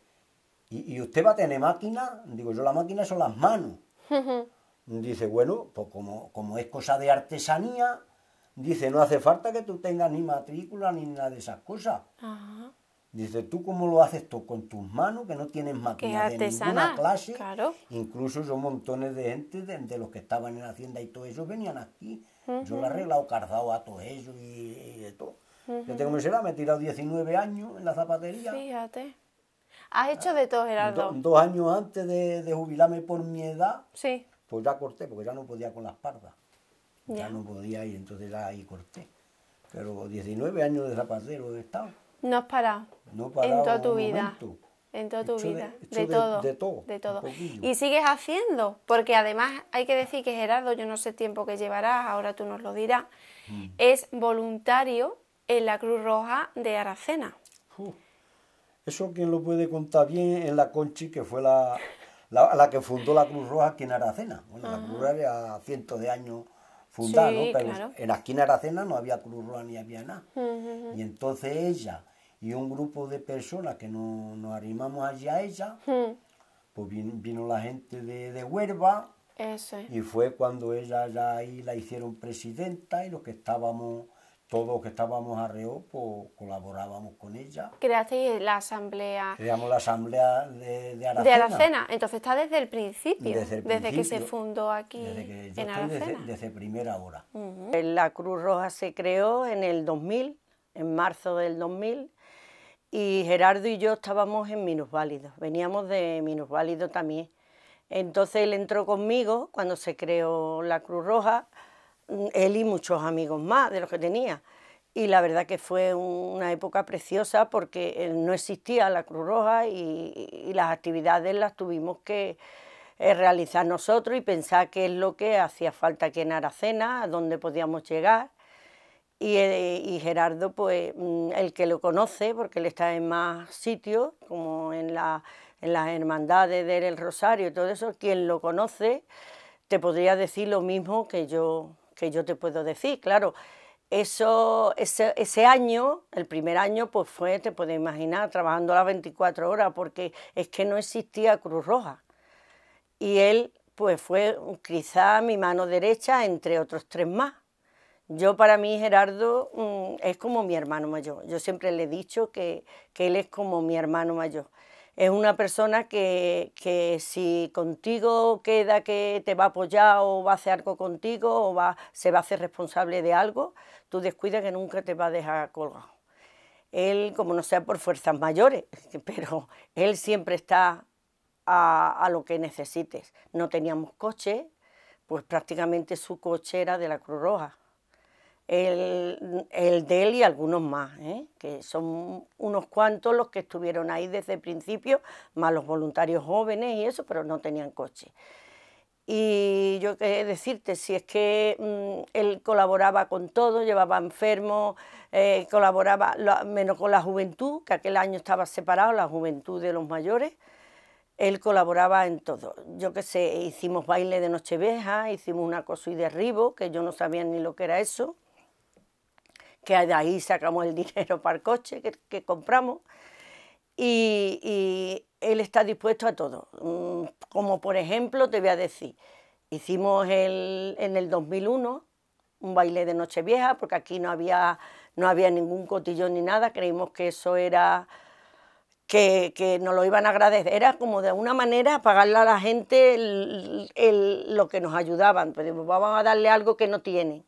¿y, usted va a tener máquina? Digo, yo la máquina son las manos. Dice, bueno, pues como, como es cosa de artesanía, dice, no hace falta que tú tengas ni matrícula ni nada de esas cosas. Dice, ¿tú cómo lo haces tú? Con tus manos, que no tienes máquina de ninguna clase. Claro. Incluso son montones de gente, de, los que estaban en la hacienda y todo eso, venían aquí. Yo lo he arreglado cargado a todos ellos y, de todo. Yo tengo mi me he tirado 19 años en la zapatería. Fíjate. Has hecho de todo, ah, Gerardo. dos años antes de, jubilarme por mi edad, sí. pues ya corté, porque ya no podía con las pardas. Ya. no podía y entonces ya ahí corté. Pero 19 años de zapatero he estado. No has parado. en toda tu vida. En toda tu vida. De, todo. De todo. Y sigues haciendo, porque además hay que decir que Gerardo, yo no sé tiempo que llevarás, ahora tú nos lo dirás, mm. es voluntario en la Cruz Roja de Aracena. eso quien lo puede contar bien en la Conchi, que fue la, la, que fundó la Cruz Roja aquí en Aracena. Bueno, la Cruz Roja era cientos de años fundada, Pero en la esquina Aracena no había Cruz Roja ni había nada. Y entonces ella y un grupo de personas que nos, nos arrimamos a ella, hmm. pues vino, la gente de, de y fue cuando ella ya ahí la hicieron presidenta y los que estábamos, todos los que estábamos a Reo, pues colaborábamos con ella. Creasteis la asamblea. Creamos la asamblea de, de Aracena. De entonces está desde el principio, desde, que se fundó aquí desde en Aracena. Desde, primera hora. La Cruz Roja se creó en el 2000, en marzo del 2000 y Gerardo y yo estábamos en Válido, veníamos de Minusválido también. Entonces él entró conmigo cuando se creó la Cruz Roja, mm, él y muchos amigos más de los que tenía. Y la verdad que fue una época preciosa porque eh, no existía la Cruz Roja y, las actividades las tuvimos que eh, realizar nosotros y pensar qué es lo que hacía falta aquí en Aracena, a dónde podíamos llegar. Eh, y, Gerardo, pues mm, el que lo conoce, porque él está en más sitios, como en, las hermandades del Rosario y todo eso, quien lo conoce te podría decir lo mismo que yo, que yo te puedo decir. Claro, eso, ese, ese año, el primer año, pues fue, te puedes imaginar, trabajando las 24 horas, porque es que no existía Cruz Roja. Y él, pues fue quizá mi mano derecha, entre otros tres más yo para mí Gerardo mm, es como mi hermano mayor. Yo siempre le he dicho que, él es como mi hermano mayor. Es una persona que, si contigo queda que te va a apoyar o va a hacer algo contigo o va, se va a hacer responsable de algo, tú descuida que nunca te va a dejar colgado. Él, como no sea por fuerzas mayores, pero él siempre está a, a lo que necesites. No teníamos coche, pues prácticamente su coche era de la Cruz Roja el, de él y algunos más, ¿eh? que son unos cuantos los que estuvieron ahí desde el principio, más los voluntarios jóvenes y eso, pero no tenían coche. Y yo qué decirte, si es que mm, él colaboraba con todo, llevaba enfermo eh, colaboraba menos con la juventud, que aquel año estaba separado la juventud de los mayores, él colaboraba en todo. Yo qué sé, hicimos baile de Nochevieja, hicimos una cosa y derribo, que yo no sabía ni lo que era eso que de ahí sacamos el dinero para el coche que, compramos. Y, él está dispuesto a todo. Mm, como por ejemplo, te voy a decir, hicimos el, en el 2001 un baile de Nochevieja, porque aquí no había, no había ningún cotillón ni nada, creímos que eso era... Que, que, nos lo iban a agradecer. Era como de una manera pagarle a la gente lo que nos ayudaban, pero vamos a darle algo que no tienen.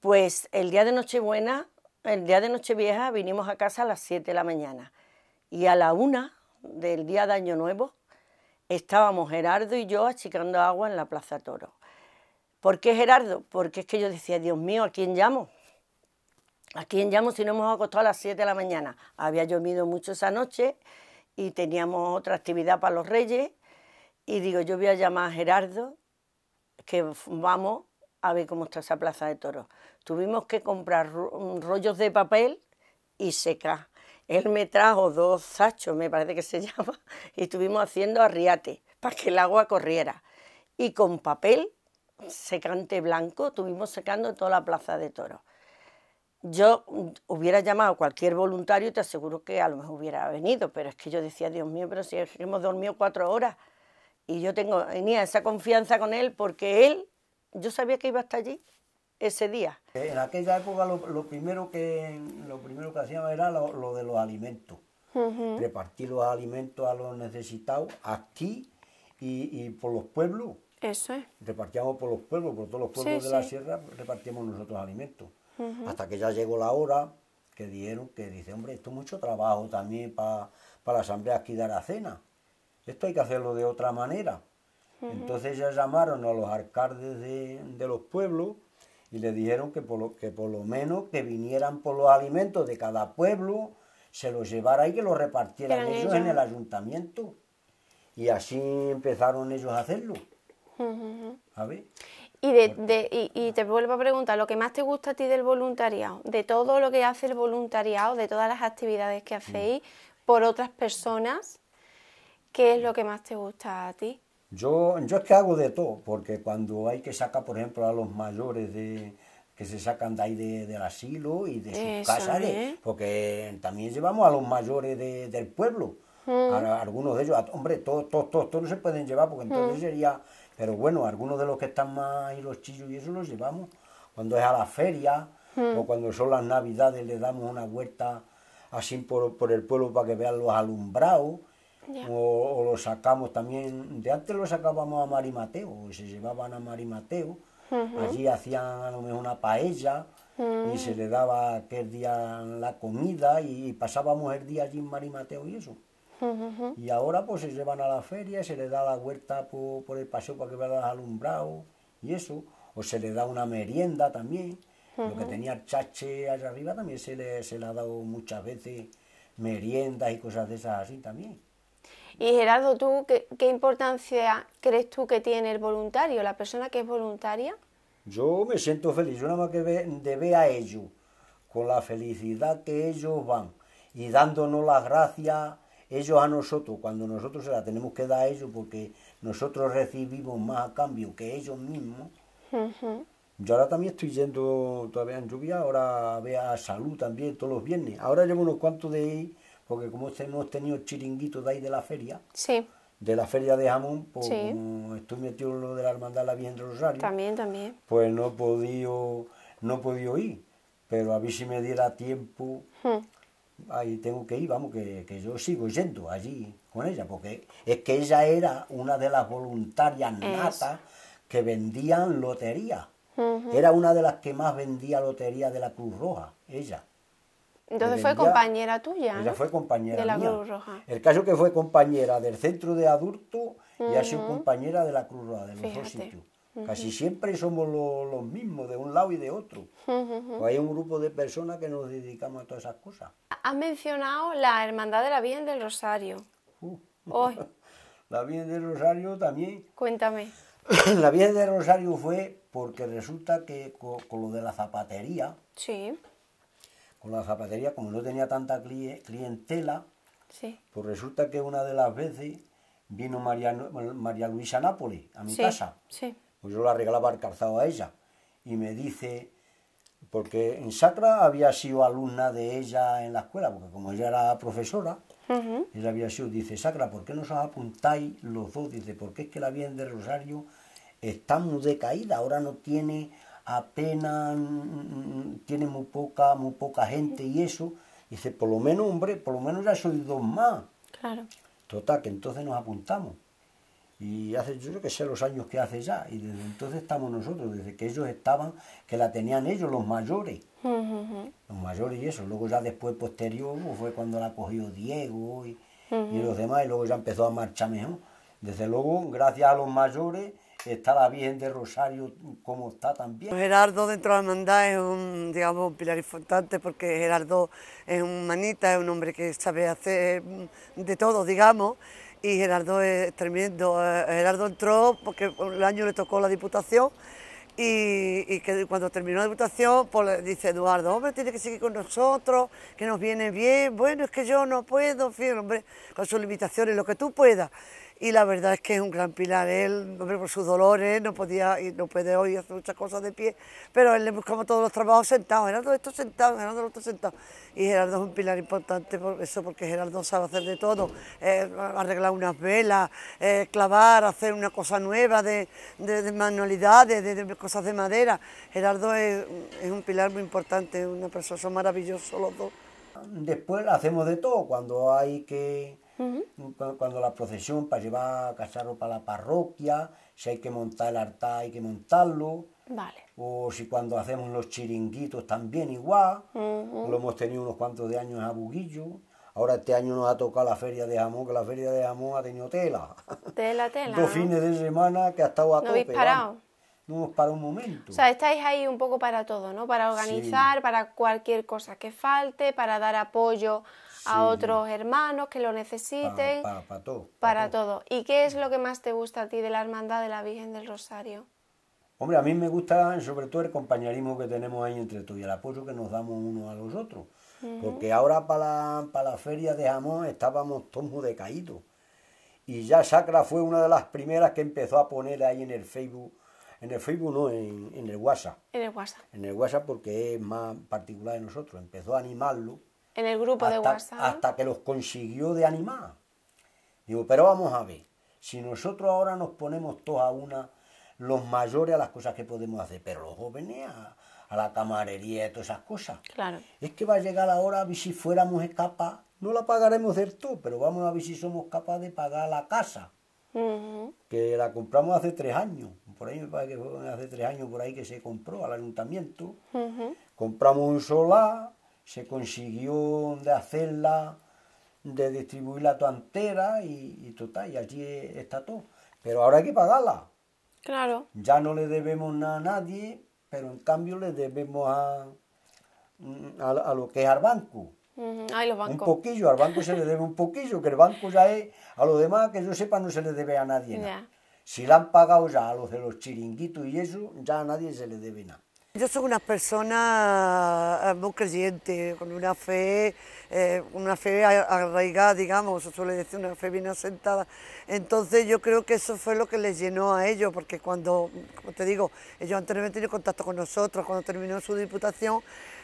Pues el día de Nochebuena, el día de Nochevieja, vinimos a casa a las 7 de la mañana. Y a la una del día de Año Nuevo, estábamos Gerardo y yo achicando agua en la Plaza Toro. ¿Por qué Gerardo? Porque es que yo decía, Dios mío, ¿a quién llamo? ¿A quién llamo si no hemos acostado a las 7 de la mañana? Había llovido mucho esa noche y teníamos otra actividad para los reyes. Y digo, yo voy a llamar a Gerardo, que vamos a ver cómo está esa plaza de toros. Tuvimos que comprar mm, rollos de papel y seca. Él me trajo dos sachos, me parece que se llama, y estuvimos haciendo arriate para que el agua corriera. Y con papel secante blanco estuvimos secando toda la plaza de toros. Yo mm, hubiera llamado a cualquier voluntario y te aseguro que a lo mejor hubiera venido, pero es que yo decía, Dios mío, pero si hemos dormido cuatro horas. Y yo tengo, tenía esa confianza con él porque él yo sabía que iba hasta allí ese día. En aquella época lo, primero, que, lo primero que hacíamos era lo, de los alimentos. Repartir los alimentos a los necesitados aquí y, por los pueblos. Eso es. Repartíamos por los pueblos, por todos los pueblos de la sierra repartíamos nosotros alimentos. Hasta que ya llegó la hora que dieron que dice, hombre, esto es mucho trabajo también para la asamblea aquí dar a cena. Esto hay que hacerlo de otra manera. Entonces ya llamaron a los alcaldes de, los pueblos y le dijeron que por, lo, que por lo menos que vinieran por los alimentos de cada pueblo, se los llevara y que los repartieran ellos, en el ayuntamiento. Y así empezaron ellos a hacerlo. Y, y, te vuelvo a preguntar, lo que más te gusta a ti del voluntariado, de todo lo que hace el voluntariado, de todas las actividades que hacéis mm. por otras personas, ¿qué es lo que más te gusta a ti? Yo, yo es que hago de todo, porque cuando hay que sacar, por ejemplo, a los mayores de que se sacan de ahí del asilo y de sus casas, porque también llevamos a los mayores del pueblo, mm. algunos de ellos, hombre, todos, todos, todos, no se pueden llevar, porque entonces mm. sería, pero bueno, algunos de los que están más y los chillos y eso los llevamos, cuando es a la feria mm. o cuando son las navidades le damos una vuelta así por, por el pueblo para que vean los alumbrados, o, lo sacamos también, de antes lo sacábamos a Marimateo, se llevaban a Marimateo, allí hacían a lo mejor una paella y se le daba aquel día la comida y pasábamos el día allí en Marimateo y eso. Y ahora pues se llevan a la feria, se le da la huerta por, el paseo para que vean los alumbrados y eso, o se le da una merienda también. Lo que tenía el chache allá arriba también se le, se le ha dado muchas veces meriendas y cosas de esas así también. Y Gerardo, ¿tú qué, importancia crees tú que tiene el voluntario, la persona que es voluntaria? Yo me siento feliz, yo nada más que de a ellos, con la felicidad que ellos van y dándonos las gracias ellos a nosotros, cuando nosotros se la tenemos que dar a ellos porque nosotros recibimos más a cambio que ellos mismos. Yo ahora también estoy yendo todavía en lluvia, ahora veo salud también todos los viernes. Ahora llevo unos cuantos de porque como este hemos tenido chiringuitos de ahí de la feria, de la feria de jamón, pues como estoy metido en lo de la hermandad de la Virgen Rosario, también, también. pues no he podido, no ir, pero a ver si me diera tiempo, hmm. ahí tengo que ir, vamos, que, yo sigo yendo allí con ella, porque es que ella era una de las voluntarias natas que vendían lotería. Era una de las que más vendía lotería de la Cruz Roja, ella. Entonces fue compañera tuya. Ella fue compañera de la Cruz Roja. El caso que fue compañera del centro de Adulto y ha sido compañera de la Cruz Roja, de los dos sitios. Casi siempre somos los mismos, de un lado y de otro. O pues hay un grupo de personas que nos dedicamos a todas esas cosas. Has mencionado la Hermandad de la Virgen del Rosario. Uh. La Virgen del Rosario también. Cuéntame. La Virgen del Rosario fue porque resulta que con, con lo de la zapatería. Sí con la zapatería, como no tenía tanta clientela, pues resulta que una de las veces vino María, María Luisa Nápoles a mi casa. Pues yo la regalaba el calzado a ella. Y me dice, porque en Sacra había sido alumna de ella en la escuela, porque como ella era profesora, ella había sido, dice, Sacra, ¿por qué no os apuntáis los dos? Dice, porque es que la bien de Rosario está muy decaída, ahora no tiene apenas tiene muy poca, muy poca gente y eso. Y dice, por lo menos, hombre, por lo menos ya soy dos más. Claro. Total, que entonces nos apuntamos. Y hace, yo creo que sé los años que hace ya. Y desde entonces estamos nosotros, desde que ellos estaban, que la tenían ellos, los mayores. Los mayores y eso. Luego ya después, posterior, pues, fue cuando la cogió Diego y, y los demás. Y luego ya empezó a marchar mejor. Desde luego, gracias a los mayores, ...está la bien de Rosario como está también. Gerardo dentro de la hermandad es un, digamos, pilar importante porque Gerardo es un manita, es un hombre que sabe hacer mm, de todo, digamos, y Gerardo es tremendo. Eh, Gerardo entró porque el año le tocó la Diputación y, que cuando terminó la diputación, pues dice Eduardo, hombre, tiene que seguir con nosotros, que nos viene bien, bueno, es que yo no puedo, en hombre, con sus limitaciones, lo que tú puedas y la verdad es que es un gran pilar. Él, hombre, por sus dolores, no podía y no puede hoy hacer muchas cosas de pie, pero él le buscaba todos los trabajos sentados, Gerardo esto sentado, Gerardo otro sentado. Y Gerardo es un pilar importante por eso, porque Gerardo sabe hacer de todo, eh, arreglar unas velas, eh, clavar, hacer una cosa nueva de, manualidades, de, cosas de madera. Gerardo es, un pilar muy importante, una persona, son maravillosos los dos. Después hacemos de todo, cuando hay que cuando la procesión para llevar cacharro para la parroquia, si hay que montar el altar hay que montarlo. Vale. O si cuando hacemos los chiringuitos también igual. Lo hemos tenido unos cuantos de años a Buguillo. Ahora este año nos ha tocado la feria de jamón, que la feria de jamón ha tenido tela. Tela, tela. Dos fines de semana que ha estado a no tope. No hemos parado un momento. O sea, estáis ahí un poco para todo, ¿no? Para organizar, para cualquier cosa que falte, para dar apoyo a otros hermanos que lo necesiten. Para, todo. ¿Y qué es lo que más te gusta a ti de la Hermandad de la Virgen del Rosario? Hombre, a mí me gusta sobre todo el compañerismo que tenemos ahí entre tú y el apoyo que nos damos unos a los otros. Porque ahora para la, para feria de jamón estábamos todos muy decaídos. Y ya Sacra fue una de las primeras que empezó a poner ahí en el Facebook en el Facebook no, en, en, el WhatsApp. En el WhatsApp. En el WhatsApp porque es más particular de nosotros. Empezó a animarlo en el grupo de WhatsApp. Hasta que los consiguió de animar. Digo, pero vamos a ver, si nosotros ahora nos ponemos todos a una, los mayores a las cosas que podemos hacer, pero los jóvenes a, la camarería y todas esas cosas. Claro. Es que va a llegar la hora, si fuéramos capaces, no la pagaremos del todo, pero vamos a ver si somos capaces de pagar la casa. Que la compramos hace tres años, por ahí me parece que fue hace tres años por ahí que se compró al ayuntamiento. Compramos un solar, se consiguió de hacerla, de distribuirla toda entera y, total, y allí está todo. Pero ahora hay que pagarla. Claro. Ya no le debemos nada a nadie, pero en cambio le debemos a, lo que es al banco. los bancos. Un poquillo, al banco se le debe un poquillo, que el banco ya es, a lo demás que yo sepa no se le debe a nadie Si la han pagado ya a los de los chiringuitos y eso, ya a nadie se le debe nada. Yo soy una persona eh, muy creyente, con una fe, eh, una fe arraigada, digamos, se suele decir una fe bien asentada. Entonces yo creo que eso fue lo que les llenó a ellos, porque cuando, como te digo, ellos anteriormente tenido contacto con nosotros, cuando terminó su diputación,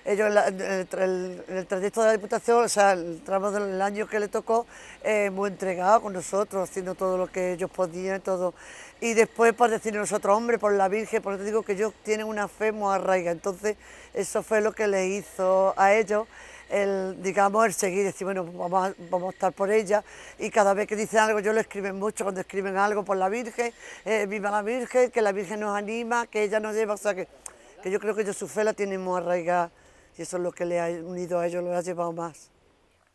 ellos en, el, trayecto de la diputación, o sea, el tramo del año que le tocó, eh, muy entregado con nosotros, haciendo todo lo que ellos podían, todo y después por decir nosotros, hombre, por la Virgen, por eso digo que ellos tienen una fe muy arraigada. entonces eso fue lo que les hizo a ellos el, digamos, el seguir, decir, bueno, pues vamos a, estar por ella y cada vez que dicen algo, yo lo escriben mucho, cuando escriben algo por la Virgen, eh, viva la Virgen, que la Virgen nos anima, que ella nos lleva, o sea que, que yo creo que ellos su fe la tienen muy arraigada y eso es lo que le ha unido a ellos, lo ha llevado más.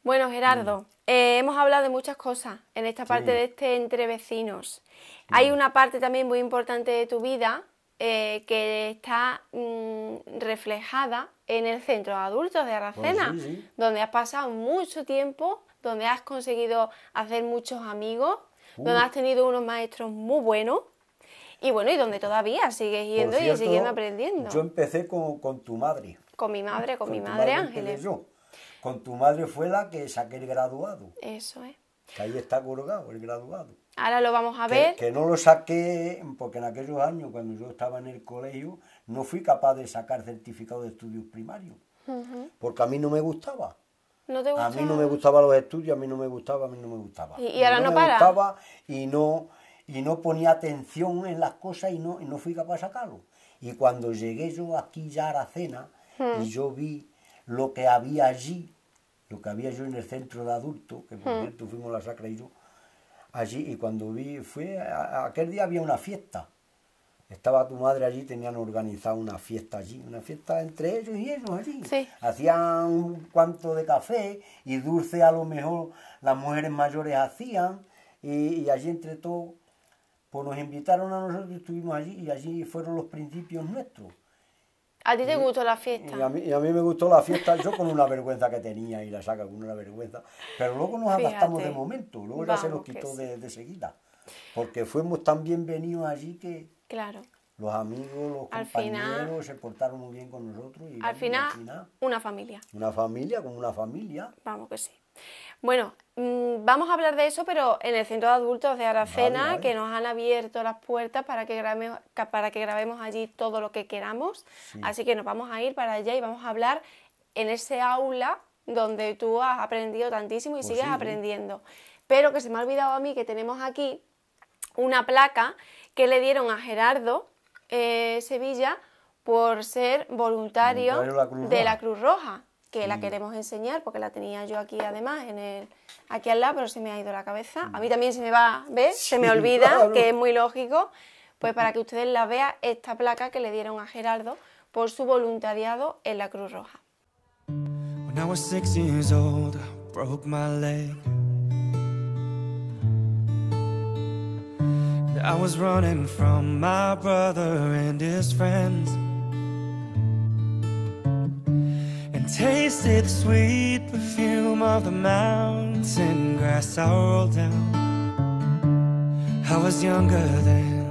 Bueno, Gerardo, mm. eh, hemos hablado de muchas cosas en esta parte de este entre vecinos. Mm. Hay una parte también muy importante de tu vida eh, que está mm, reflejada en el centro de adultos de pues Aracena, donde has pasado mucho tiempo, donde has conseguido hacer muchos amigos, donde has tenido unos maestros muy buenos. Y bueno, y donde todavía sigues yendo y siguiendo aprendiendo. Yo empecé con, tu madre. Con mi madre, con, mi madre, Ángeles. Con tu madre fue la que saqué el graduado. Eso es. Que ahí está colgado el graduado. Ahora lo vamos a ver. Que no lo saqué, porque en aquellos años, cuando yo estaba en el colegio, no fui capaz de sacar certificado de estudios primarios. Porque a mí no me gustaba. ¿No te gustaba? A mí no me gustaban los estudios, a mí no me gustaba, a mí no me gustaba. Y, ahora no, me Gustaba y no, y no ponía atención en las cosas y no, no fui capaz de sacarlo. Y cuando llegué yo aquí ya a la cena y hmm. yo vi lo que había allí, lo que había yo en el centro de adulto, que por hmm. cierto fuimos la Sacra y yo, allí, y cuando vi, fue, aquel día había una fiesta. Estaba tu madre allí, tenían organizado una fiesta allí, una fiesta entre ellos y ellos allí. Hacían un cuanto de café y dulce a lo mejor las mujeres mayores hacían, y, allí entre todos, pues nos invitaron a nosotros, estuvimos allí, y allí fueron los principios nuestros ¿A ti te gustó la fiesta? Y a, mí, me gustó la fiesta, yo con una vergüenza que tenía y la saca con una vergüenza. Pero luego nos adaptamos de momento, luego ya se nos quitó de, seguida. Porque fuimos tan bienvenidos allí que claro. los amigos, los compañeros se portaron muy bien con nosotros. Y al, final, al, final, una familia. Una familia, como una familia. Vamos que sí. Bueno, mm, vamos a hablar de eso, pero en el centro de adultos de Aracena, que nos han abierto las puertas para que, grabemos, para que grabemos allí todo lo que queramos. Así que nos vamos a ir para allá y vamos a hablar en ese aula donde tú has aprendido tantísimo y pues sigues aprendiendo. Pero que se me ha olvidado a mí que tenemos aquí una placa que le dieron a Gerardo eh, Sevilla por ser voluntario, de la Cruz Roja que la mm. queremos enseñar porque la tenía yo aquí además en aquí al lado pero se me ha ido la cabeza a mí mm. también se me va ves ver, se me olvida que es muy lógico pues para que ustedes la vean esta placa que le dieron a Gerardo por su voluntariado en la Cruz Roja brother tasted the sweet perfume of the mountain grass I rolled down. I was younger then.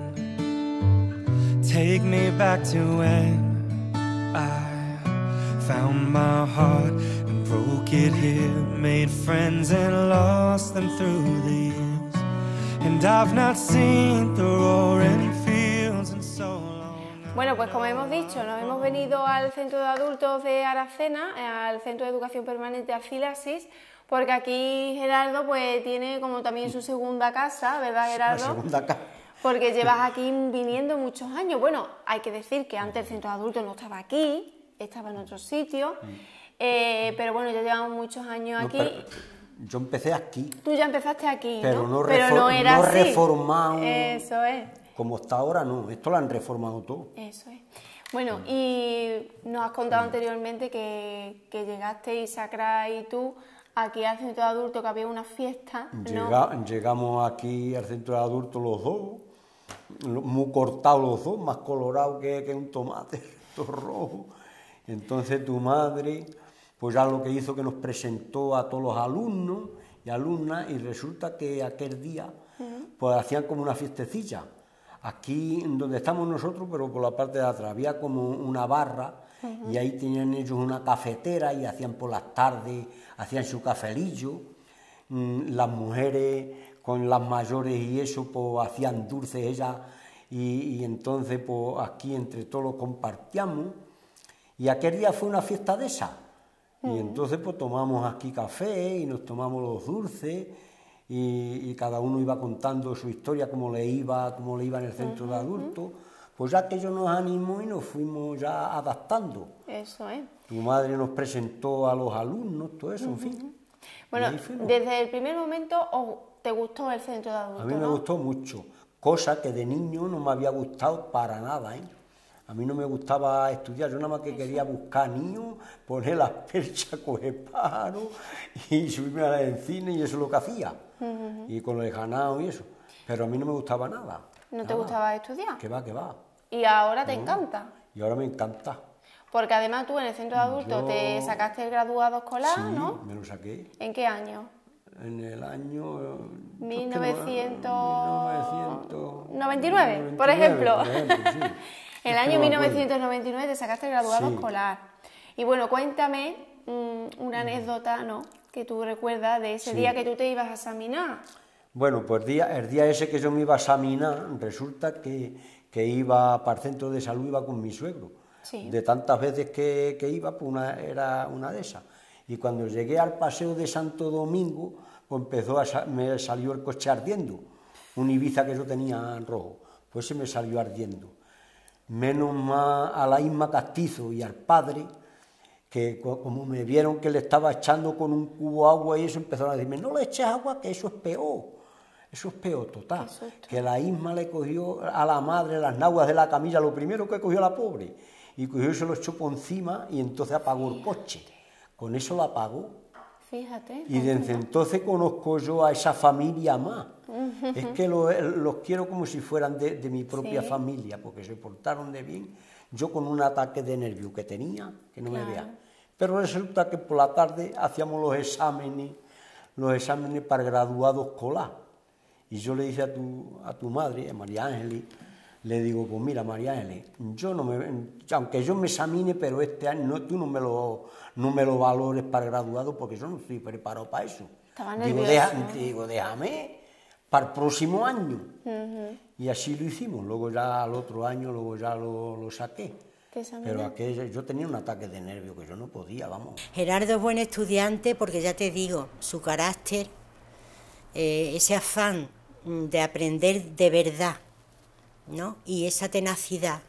Take me back to when I found my heart and broke it here. Made friends and lost them through the years. And I've not seen the roaring Bueno, pues como hemos dicho, nos hemos venido al centro de adultos de Aracena, al centro de educación permanente Alfilasis, porque aquí Gerardo pues tiene como también su segunda casa, ¿verdad Gerardo? segunda casa. Porque llevas aquí viniendo muchos años. Bueno, hay que decir que antes el centro de adultos no estaba aquí, estaba en otro sitio, mm. eh, pero bueno, ya llevamos muchos años aquí. Eh, yo empecé aquí. Tú ya empezaste aquí, pero no, pero no, era reformado. Eso es. Como hasta ahora, no. Esto lo han reformado todo. Eso es. Bueno, y nos has contado anteriormente que, llegaste llegaste, sacra y tú, aquí al centro de adultos, que había una fiesta. llegamos aquí al centro de adultos los dos, muy cortados los dos, más colorados que, un tomate, todo rojo. Entonces tu madre, pues ya lo que hizo que nos presentó a todos los alumnos y alumnas, y resulta que aquel día, pues hacían como una fiestecilla aquí donde estamos nosotros, pero por la parte de atrás, había como una barra y ahí tenían ellos una cafetera y hacían por las tardes, hacían su cafelillo, mm, las mujeres con las mayores y eso, pues hacían dulces ellas y, entonces pues aquí entre todos compartíamos y aquel día fue una fiesta de esa. Y entonces pues tomamos aquí café y nos tomamos los dulces y, cada uno iba contando su historia, cómo le iba, cómo le iba en el centro de adultos. Pues ya que yo nos animó y nos fuimos ya adaptando. Eso es. Tu madre nos presentó a los alumnos, todo eso, en fin. Bueno, desde el primer momento te gustó el centro de adultos. A mí me gustó mucho, cosa que de niño no me había gustado para nada. ¿eh? A mí no me gustaba estudiar, yo nada más que quería buscar niños, poner las perchas, coger pájaros y subirme a la encina y eso es lo que hacía. Y con los ganado y eso. Pero a mí no me gustaba nada. ¿No te gustaba estudiar? Que va, que va. ¿Y ahora te encanta? Y ahora me encanta. Porque además tú en el centro de adultos te sacaste el graduado escolar, sí, ¿no? me lo saqué. ¿En qué año? en el año 1999, por ejemplo. El año 1999 te sacaste el graduado escolar. Y bueno, cuéntame mm, una anécdota, ¿no? Que tú recuerdas de ese día que tú te ibas a examinar. Bueno, pues día, el día ese que yo me iba a examinar, resulta que, que iba para el centro de salud, iba con mi suegro. De tantas veces que, que iba, pues una, era una de esas. Y cuando llegué al paseo de Santo Domingo, pues empezó a, me salió el coche ardiendo, un Ibiza que yo tenía en rojo, pues se me salió ardiendo menos más a la Isma Castizo y al padre, que como me vieron que le estaba echando con un cubo agua y eso, empezaron a decirme, no le eches agua, que eso es peor. Eso es peor, total. Que la Isma le cogió a la madre las naguas de la camilla, lo primero que cogió la pobre. Y cogió y se lo echó por encima y entonces apagó el coche. Con eso la apagó. Fíjate. Y desde entonces conozco yo a esa familia más es que eh, los, quiero como si fueran de, mi propia familia, porque se portaron de bien. Yo con un ataque de nervio que tenía, que no me vea. Pero resulta que por la tarde hacíamos los exámenes, los exámenes para graduados escolar. Y yo le dije a tu, madre, a María Ángeles, le digo, pues mira, María Ángeles, yo no me, aunque yo me examine, pero este año tú no me, lo, no me lo valores para graduado porque yo no estoy preparado para eso. deja, digo, déjame, para el próximo año. Y así lo hicimos. Luego ya al otro año, luego ya lo, saqué. Pero yo tenía un ataque de nervio que yo no podía, vamos. Gerardo es buen estudiante porque ya te digo, su carácter, eh, ese afán de aprender de verdad, ¿no? Y esa tenacidad,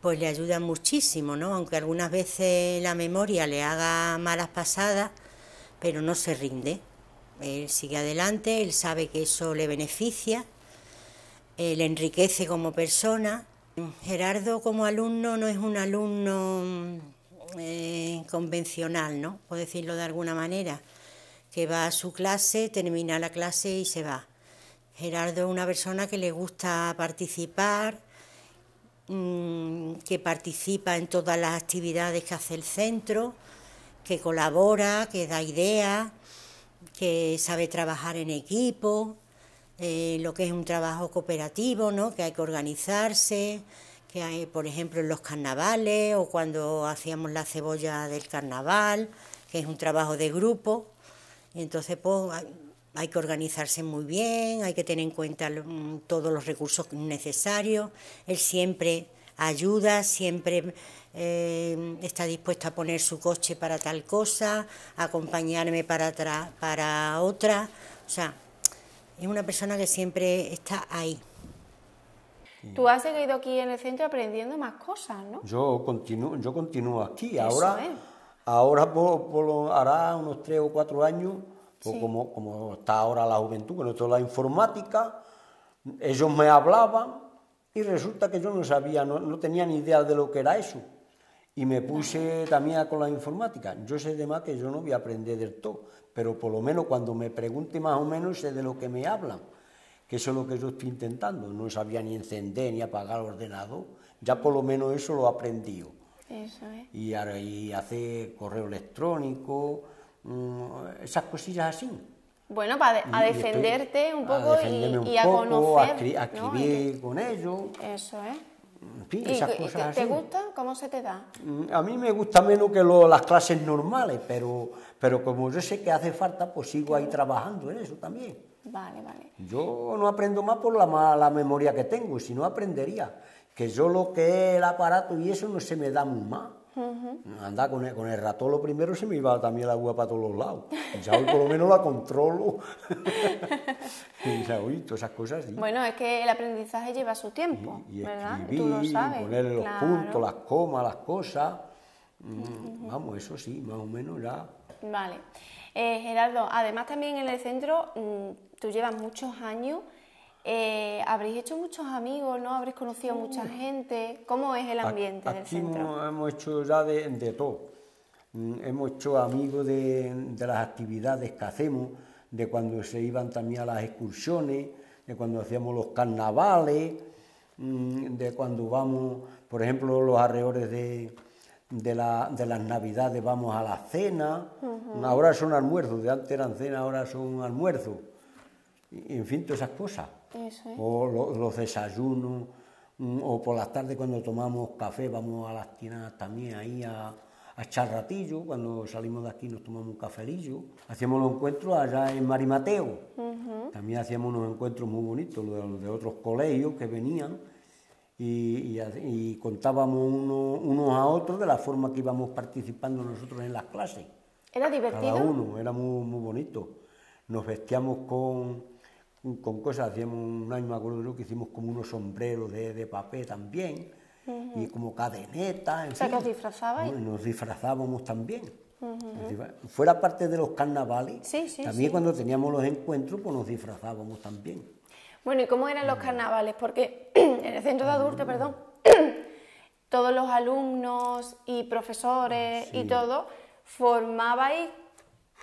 pues le ayuda muchísimo, ¿no? Aunque algunas veces la memoria le haga malas pasadas, pero no se rinde. Él sigue adelante, él sabe que eso le beneficia, ...él enriquece como persona. Gerardo como alumno no es un alumno mm, eh, convencional, ¿no? Por decirlo de alguna manera, que va a su clase, termina la clase y se va. Gerardo es una persona que le gusta participar, mm, que participa en todas las actividades que hace el centro, que colabora, que da ideas que sabe trabajar en equipo, eh, lo que es un trabajo cooperativo, que hay que organizarse, que hay, por ejemplo, en los carnavales o cuando hacíamos la cebolla del carnaval, que es un trabajo de grupo. entonces, pues, hay que organizarse muy bien, hay que tener en cuenta mm, todos los recursos necesarios. Él siempre ayuda, siempre Em, está dispuesta a poner su coche para tal cosa, acompañarme para, para otra. O sea, es una persona que siempre está ahí. Tú has seguido aquí en el centro aprendiendo más cosas, ¿no? Yo continúo, yo continúo aquí. ahora, ahora por, pues, pues, hará unos tres o cuatro años, pues como, como está ahora la juventud, con esto la informática, ellos me hablaban y resulta que yo no sabía, no, no tenía ni idea de lo que era eso. Y me puse también con la informática. Yo sé de más que yo no voy a aprender del todo, pero por lo menos cuando me pregunte más o menos sé de lo que me hablan, que eso es lo que yo estoy intentando. No sabía ni encender ni apagar el ordenador, ya por lo menos eso lo aprendí. Eso es. Y, y hacer correo electrónico, mm, esas cosillas así. Bueno, para a defenderte un poco y, a conocer. A, escribir con ellos. Eso es. ¿Y, te, gusta? ¿Cómo se te da? Mm, a mí me gusta menos que las clases normales, pero, como yo sé que hace falta, pues sigo ahí trabajando en eso también. Vale, vale. Yo no aprendo más por la memoria que tengo, si no aprendería. Que yo lo que es el aparato y eso no se me da muy mal. Anda, con el, con el ratolo primero se me iba también la agua para todos los lados. Ya hoy por lo menos la controlo. y ya hoy, todas esas cosas. Bueno, es que el aprendizaje lleva su tiempo, y, ¿verdad? Tú lo sabes. ponerle los puntos, las comas, las cosas. Mm, vamos, eso sí, más o menos ya. Vale. Eh, Gerardo, además también en el centro mm, tú llevas muchos años eh, habréis hecho muchos amigos, ¿no? Habréis conocido mucha gente. ¿Cómo es el ambiente del centro? Hemos, hemos hecho ya de, todo. Mm, hemos hecho amigos de, las actividades que hacemos, de cuando se iban también a las excursiones, de cuando hacíamos los carnavales, mm, de cuando vamos, por ejemplo, los arreores de, las navidades, vamos a la cena. Ahora son almuerzos, de antes eran cena, ahora son almuerzos. En fin, todas esas cosas. O los desayunos, mm, o por las tardes cuando tomamos café, vamos a las tiendas también ahí a, a cuando salimos de aquí nos tomamos un cafelillo. Hacíamos los encuentros allá en Marimateo. También hacíamos unos encuentros muy bonitos, los de, otros colegios que venían. Y, contábamos unos a otros de la forma que íbamos participando nosotros en las clases. ¿Era divertido? Cada uno, era muy, muy bonito. Nos vestíamos con, con cosas, hacíamos un año, me acuerdo que hicimos como unos sombreros de, papel también, y como cadenetas, o sea, Que os disfrazabais? Nos, disfrazábamos también. Fuera parte de los carnavales, sí, sí, también cuando teníamos los encuentros, pues nos disfrazábamos también. Bueno, ¿y cómo eran los mm. carnavales? Porque en el centro de mm. adultos, perdón, todos los alumnos y profesores ah, y todo formabais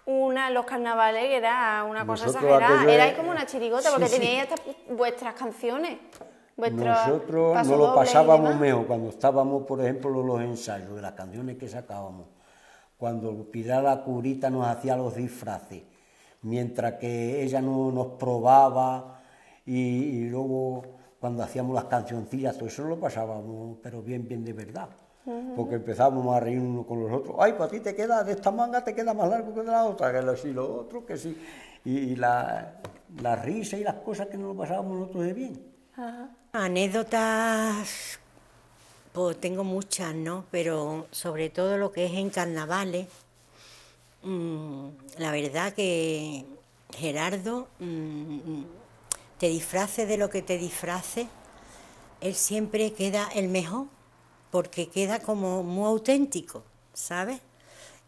una, los carnavales era una cosa exagerada, era como una chirigota, porque tenía teníais vuestras canciones. Nosotros no lo pasábamos mejor cuando estábamos, por ejemplo, los ensayos de las canciones que sacábamos, cuando Pilar la curita nos hacía los disfraces, mientras que ella no, nos probaba y, y luego cuando hacíamos las cancioncillas, todo eso lo pasábamos, pero bien, bien de verdad porque empezábamos a reírnos con los otros. Ay, para pues ti te queda, de esta manga te queda más largo que de la otra, que lo, sí, lo otro, que sí. Y, la, risa y las cosas que nos lo pasábamos nosotros de bien. Anécdotas, pues tengo muchas, ¿no? Pero sobre todo lo que es en carnavales, mm, la verdad que Gerardo, mm, te disfraces de lo que te disfrace. él siempre queda el mejor porque queda como muy auténtico, ¿sabes?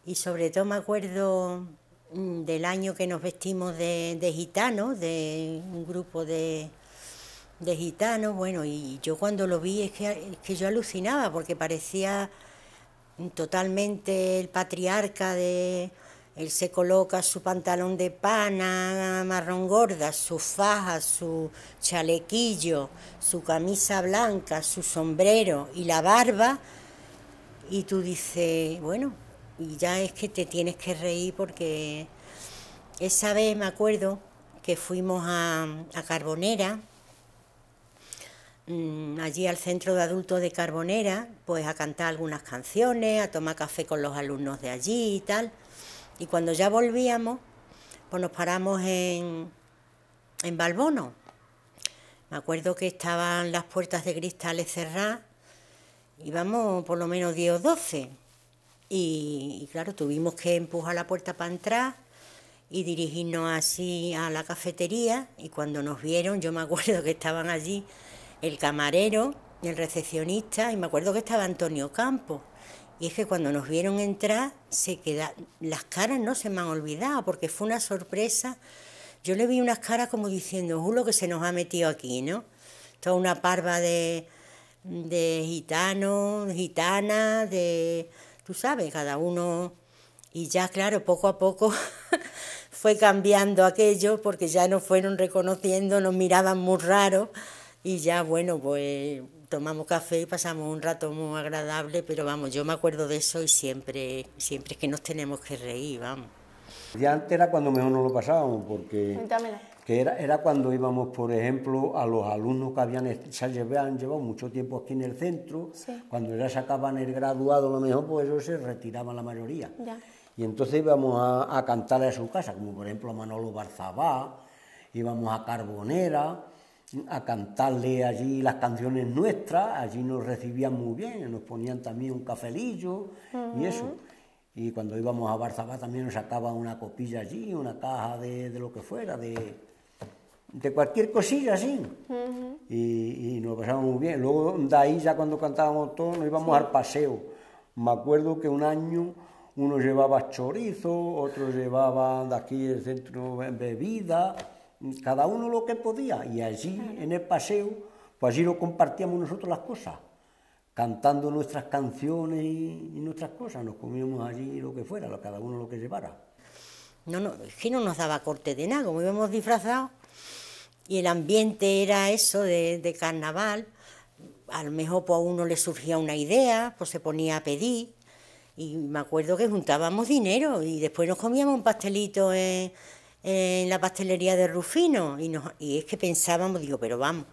Y sobre todo me acuerdo mm, del año que nos vestimos de, gitanos, de un grupo de, gitanos, bueno, y yo cuando lo vi es que yo alucinaba porque parecía totalmente el patriarca de, él se coloca su pantalón de pana marrón gorda, su faja, su chalequillo, su camisa blanca, su sombrero y la barba. Y tú dices, bueno, y ya es que te tienes que reír porque esa vez me acuerdo que fuimos a, Carbonera, mm, allí al centro de adultos de Carbonera, pues a cantar algunas canciones, a tomar café con los alumnos de allí y tal. Y cuando ya volvíamos, pues nos paramos en, Balbono. Me acuerdo que estaban las puertas de cristales cerradas, íbamos por lo menos 10 o 12. Y, claro, tuvimos que empujar la puerta para entrar y dirigirnos así a la cafetería. Y cuando nos vieron, yo me acuerdo que estaban allí el camarero, y el recepcionista, y me acuerdo que estaba Antonio Campos. Y es que cuando nos vieron entrar, se queda, las caras no se me han olvidado, porque fue una sorpresa. Yo le vi unas caras como diciendo, uno que se nos ha metido aquí, ¿no? Toda una parva de, gitanos, gitanas, de, tú sabes, cada uno. Y ya, claro, poco a poco fue cambiando aquello, porque ya nos fueron reconociendo, nos miraban muy raros, Y ya, bueno, pues tomamos café y pasamos un rato muy agradable, pero vamos, yo me acuerdo de eso y siempre, siempre es que nos tenemos que reír, vamos. Ya antes era cuando mejor nos lo pasábamos, porque que era, era cuando íbamos, por ejemplo, a los alumnos que habían, se llevado mucho tiempo aquí en el centro, cuando ya sacaban el graduado, lo mejor, pues eso se retiraban la mayoría. Y entonces íbamos a, a, cantar a su casa, como por ejemplo a Manolo Barzabá, íbamos a Carbonera, a cantarle allí las canciones nuestras, allí nos recibían muy bien, nos ponían también un cafelillo y eso. Y cuando íbamos a Barzabá también nos sacaban una copilla allí, una caja de, lo que fuera, de, cualquier cosilla así. y, nos pasábamos muy bien. Luego de ahí ya cuando cantábamos todos nos íbamos al paseo. Me acuerdo que un año uno llevaba chorizo, otro llevaba de aquí el centro bebida cada uno lo que podía y allí en el paseo, pues allí lo compartíamos nosotros las cosas, cantando nuestras canciones y, nuestras cosas, nos comíamos allí lo que fuera, cada uno lo que llevara. No, no, es que no nos daba corte de nada, como íbamos disfrazados y el ambiente era eso de, carnaval, a lo mejor pues, a uno le surgía una idea, pues se ponía a pedir y me acuerdo que juntábamos dinero y después nos comíamos un pastelito en la pastelería de Rufino y, nos, y es que pensábamos, digo, pero vamos,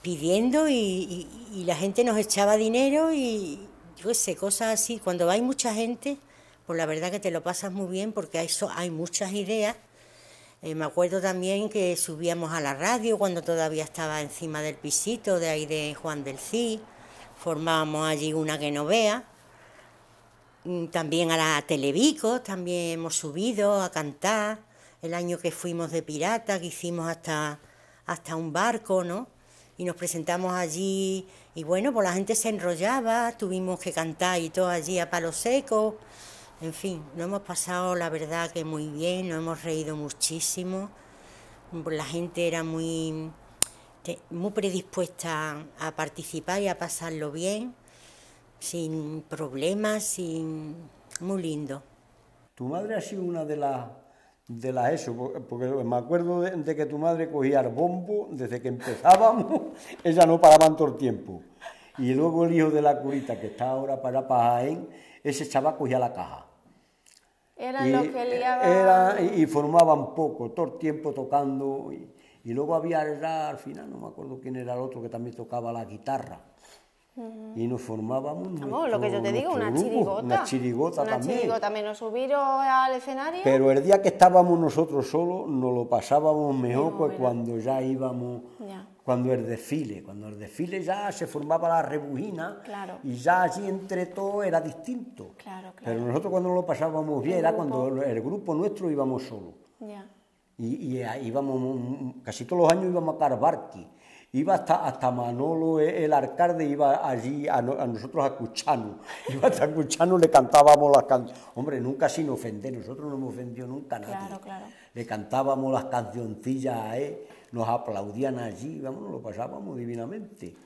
pidiendo y, la gente nos echaba dinero y yo sé, cosas así. Cuando hay mucha gente, pues la verdad que te lo pasas muy bien porque hay, hay muchas ideas. Eh, me acuerdo también que subíamos a la radio cuando todavía estaba encima del pisito de ahí de Juan del Cid, formábamos allí una que no vea. Mm, también a la Televico, también hemos subido a cantar el año que fuimos de pirata, que hicimos hasta, hasta un barco, ¿no? Y nos presentamos allí y bueno, pues la gente se enrollaba, tuvimos que cantar y todo allí a palo seco. En fin, nos hemos pasado la verdad que muy bien, nos hemos reído muchísimo. Pues la gente era muy, muy predispuesta a participar y a pasarlo bien, sin problemas, sin... muy lindo. Tu madre ha sido una de las de la ESO, porque me acuerdo de, que tu madre cogía el bombo desde que empezábamos, ella no paraban todo el tiempo. Y luego el hijo de la curita, que está ahora para Pajaén, ese chaval cogía la caja. Eran y, que liaban. Era, y, formaban poco, todo el tiempo tocando. Y, y luego había, al final, no me acuerdo quién era el otro que también tocaba la guitarra y nos formábamos. Vamos, lo que yo te digo, una chirigota. Una chirigota una también. chirigota, menos al escenario. Pero el día que estábamos nosotros solos, nos lo pasábamos mejor pues cuando ya íbamos. Cuando el desfile, cuando el desfile ya se formaba la rebujina claro. y ya allí entre todos era distinto. Claro, claro. Pero nosotros cuando lo pasábamos bien era cuando el grupo nuestro íbamos solo. Ya. Y, y, ah, íbamos, mm, casi todos los años íbamos a Carbarqui iba hasta, hasta Manolo, e, el alcalde, iba allí a, nosotros a Cuchano. Iba hasta Cuchano, le cantábamos las canciones. Hombre, nunca sin ofender, nosotros no hemos ofendido nunca a nadie. Claro, claro. Le cantábamos las cancioncillas a él, nos aplaudían allí, vamos, lo pasábamos divinamente.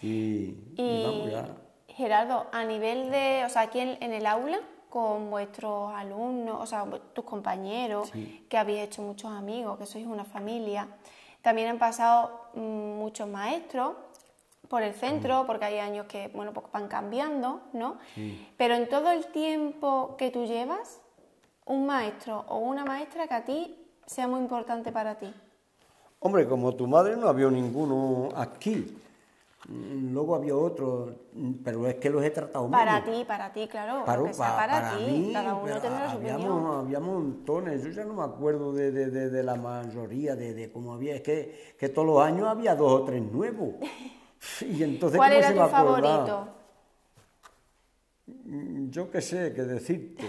Y, ya. Gerardo, a nivel de, o sea, aquí en, el aula, con vuestros alumnos, o sea, tus compañeros, que habéis hecho muchos amigos, que sois una familia. También han pasado mm, muchos maestros por el centro, mm. porque hay años que bueno, pues van cambiando, ¿no? Pero en todo el tiempo que tú llevas, un maestro o una maestra que a ti sea muy importante para ti. Hombre, como tu madre no había ninguno aquí. Luego había otro, pero es que los he tratado Para ti, para ti, claro. Para, para, cada uno Había montones, yo ya no me acuerdo de, la mayoría, de, cómo había. Es que, todos los años había dos o tres nuevos. Y entonces, ¿Cuál era tu favorito? Mm, yo qué sé, qué decirte.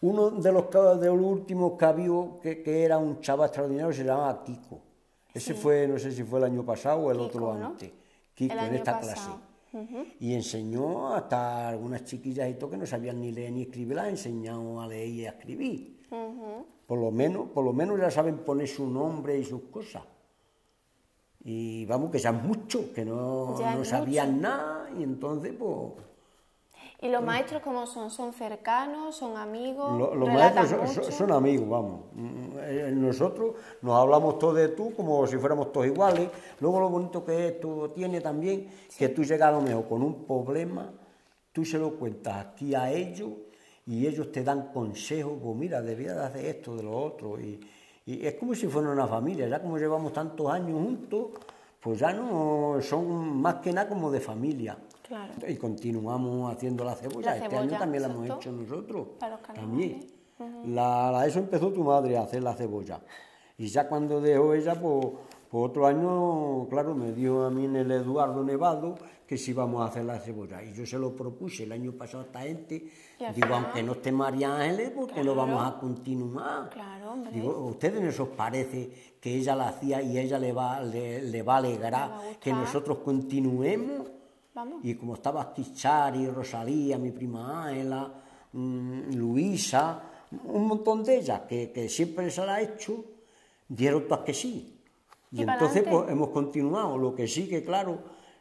Uno de los, de los últimos que había, que, que era un chavo extraordinario, se llamaba Tico ese fue, no sé si fue el año pasado o el otro antes, Kiko, esta clase. Y enseñó hasta algunas chiquillas y todo que no sabían ni leer ni escribir, las enseñaron a leer y a escribir. por, lo menos, por lo menos ya saben poner su nombre y sus cosas. Y vamos, que ya muchos, mucho, que no, no sabían nada y entonces pues ¿Y los mm. maestros cómo son? ¿Son cercanos? ¿Son amigos? los maestros son, amigos, vamos. Mm, mm, eh, nosotros nos hablamos todos de tú como si fuéramos todos iguales. Luego lo bonito que esto tiene también, que tú llegas a lo mejor con un problema, tú se lo cuentas aquí a ellos y ellos te dan consejos, pues mira, debías de hacer esto, de lo otro. Y, y es como si fuera una familia, ya como llevamos tantos años juntos, pues ya no son más que nada como de familia. Y continuamos haciendo la cebolla. este año también la hemos hecho nosotros. también. ¿eh? eso empezó tu madre a hacer la cebolla. Y ya cuando dejó ella, ...por pues, pues otro año, claro, me dio a mí en el Eduardo Nevado que si íbamos a hacer la cebolla. Y yo se lo propuse el año pasado a esta gente. Digo, aunque no esté María Ángeles, porque lo vamos a continuar. Claro, Digo, ustedes no os parece que ella la hacía y ella le va, le, va a alegrar que nosotros continuemos? Y como estaba Tichari, Rosalía, mi prima Ángela, mm, Luisa, un montón de ellas que, siempre se la ha hecho, dieron todas que sí. Y, entonces pues, hemos continuado. Lo que sí que, claro,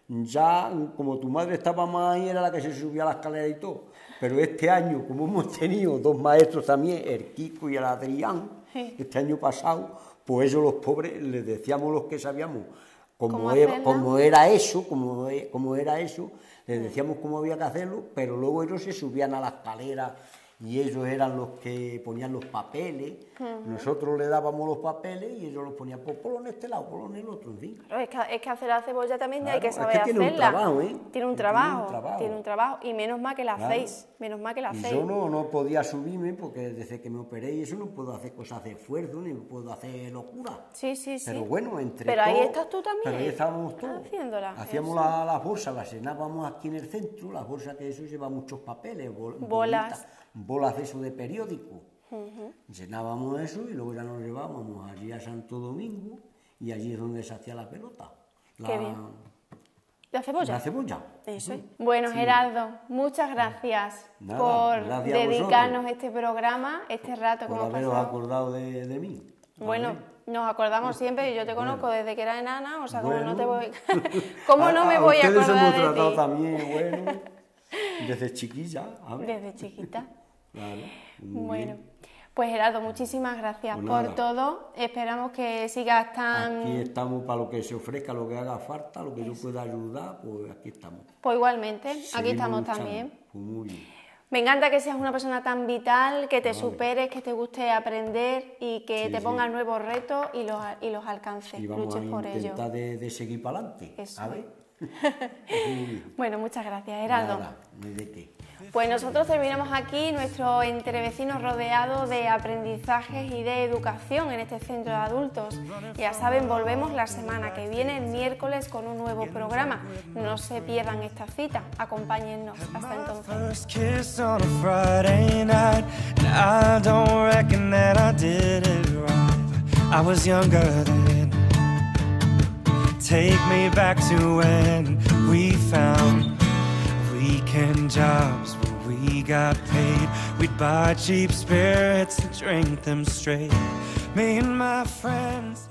ya como tu madre estaba más ahí, era la que se subía a la escalera y todo. Pero este año, como hemos tenido dos maestros también, el Kiko y el Adrián, este año pasado, pues ellos los pobres les decíamos los que sabíamos como, era, era eso, eh, como, era eso, les decíamos cómo había que hacerlo, pero luego ellos se subían a la escalera y ellos eran los que ponían los papeles, nosotros le dábamos los papeles y ellos los ponían por en este lado, por en el otro, en es, que, es que, hacer la cebolla también hay que saber es que tiene hacerla. Un trabajo, ¿eh? Tiene un trabajo, tiene un trabajo, y menos mal que la hacéis, menos mal que la hacéis. Yo no, no podía subirme porque desde que me operé y eso no puedo hacer cosas de esfuerzo, ni puedo hacer locura. Sí, sí, sí. Pero bueno, entre Pero ahí estás tú también. Pero ahí estábamos todos. Haciéndola, Hacíamos las bolsas, las llenábamos aquí en el centro, las bolsas que eso lleva muchos papeles, bolas bolas de eso de periódico. Enseñábamos Llenábamos eso y luego ya nos llevábamos allí a Santo Domingo y allí es donde se hacía la pelota. La, Qué bien. La cebolla. La cebolla. Eso Bueno, Gerardo, muchas gracias por dedicarnos este programa, este rato por como haberos acordado de, mí. Bueno, nos acordamos pues, siempre y yo te conozco desde que era enana, o sea, ¿cómo no te voy ¿Cómo a, no me voy a acordar de tratado ti? también, bueno, desde chiquilla. Desde chiquita. bueno, pues Gerardo, muchísimas gracias pues por todo. Esperamos que sigas tan... Aquí estamos para lo que se ofrezca, lo que haga falta, lo que yo pueda ayudar, pues aquí estamos. Pues igualmente, aquí estamos también. Pues Me encanta que seas una persona tan vital, que te superes, que te guste aprender y que te ponga nuevos retos y los, y los alcances. Y por ello. De, de seguir para adelante. bueno, muchas gracias, Heraldo. pues nosotros terminamos aquí nuestro entrevecino rodeado de aprendizajes y de educación en este centro de adultos. Ya saben, volvemos la semana que viene, el miércoles, con un nuevo programa. No se pierdan esta cita, acompáñennos. Hasta entonces. Take me back to when we found weekend jobs where we got paid. We'd buy cheap spirits and drink them straight. Me and my friends.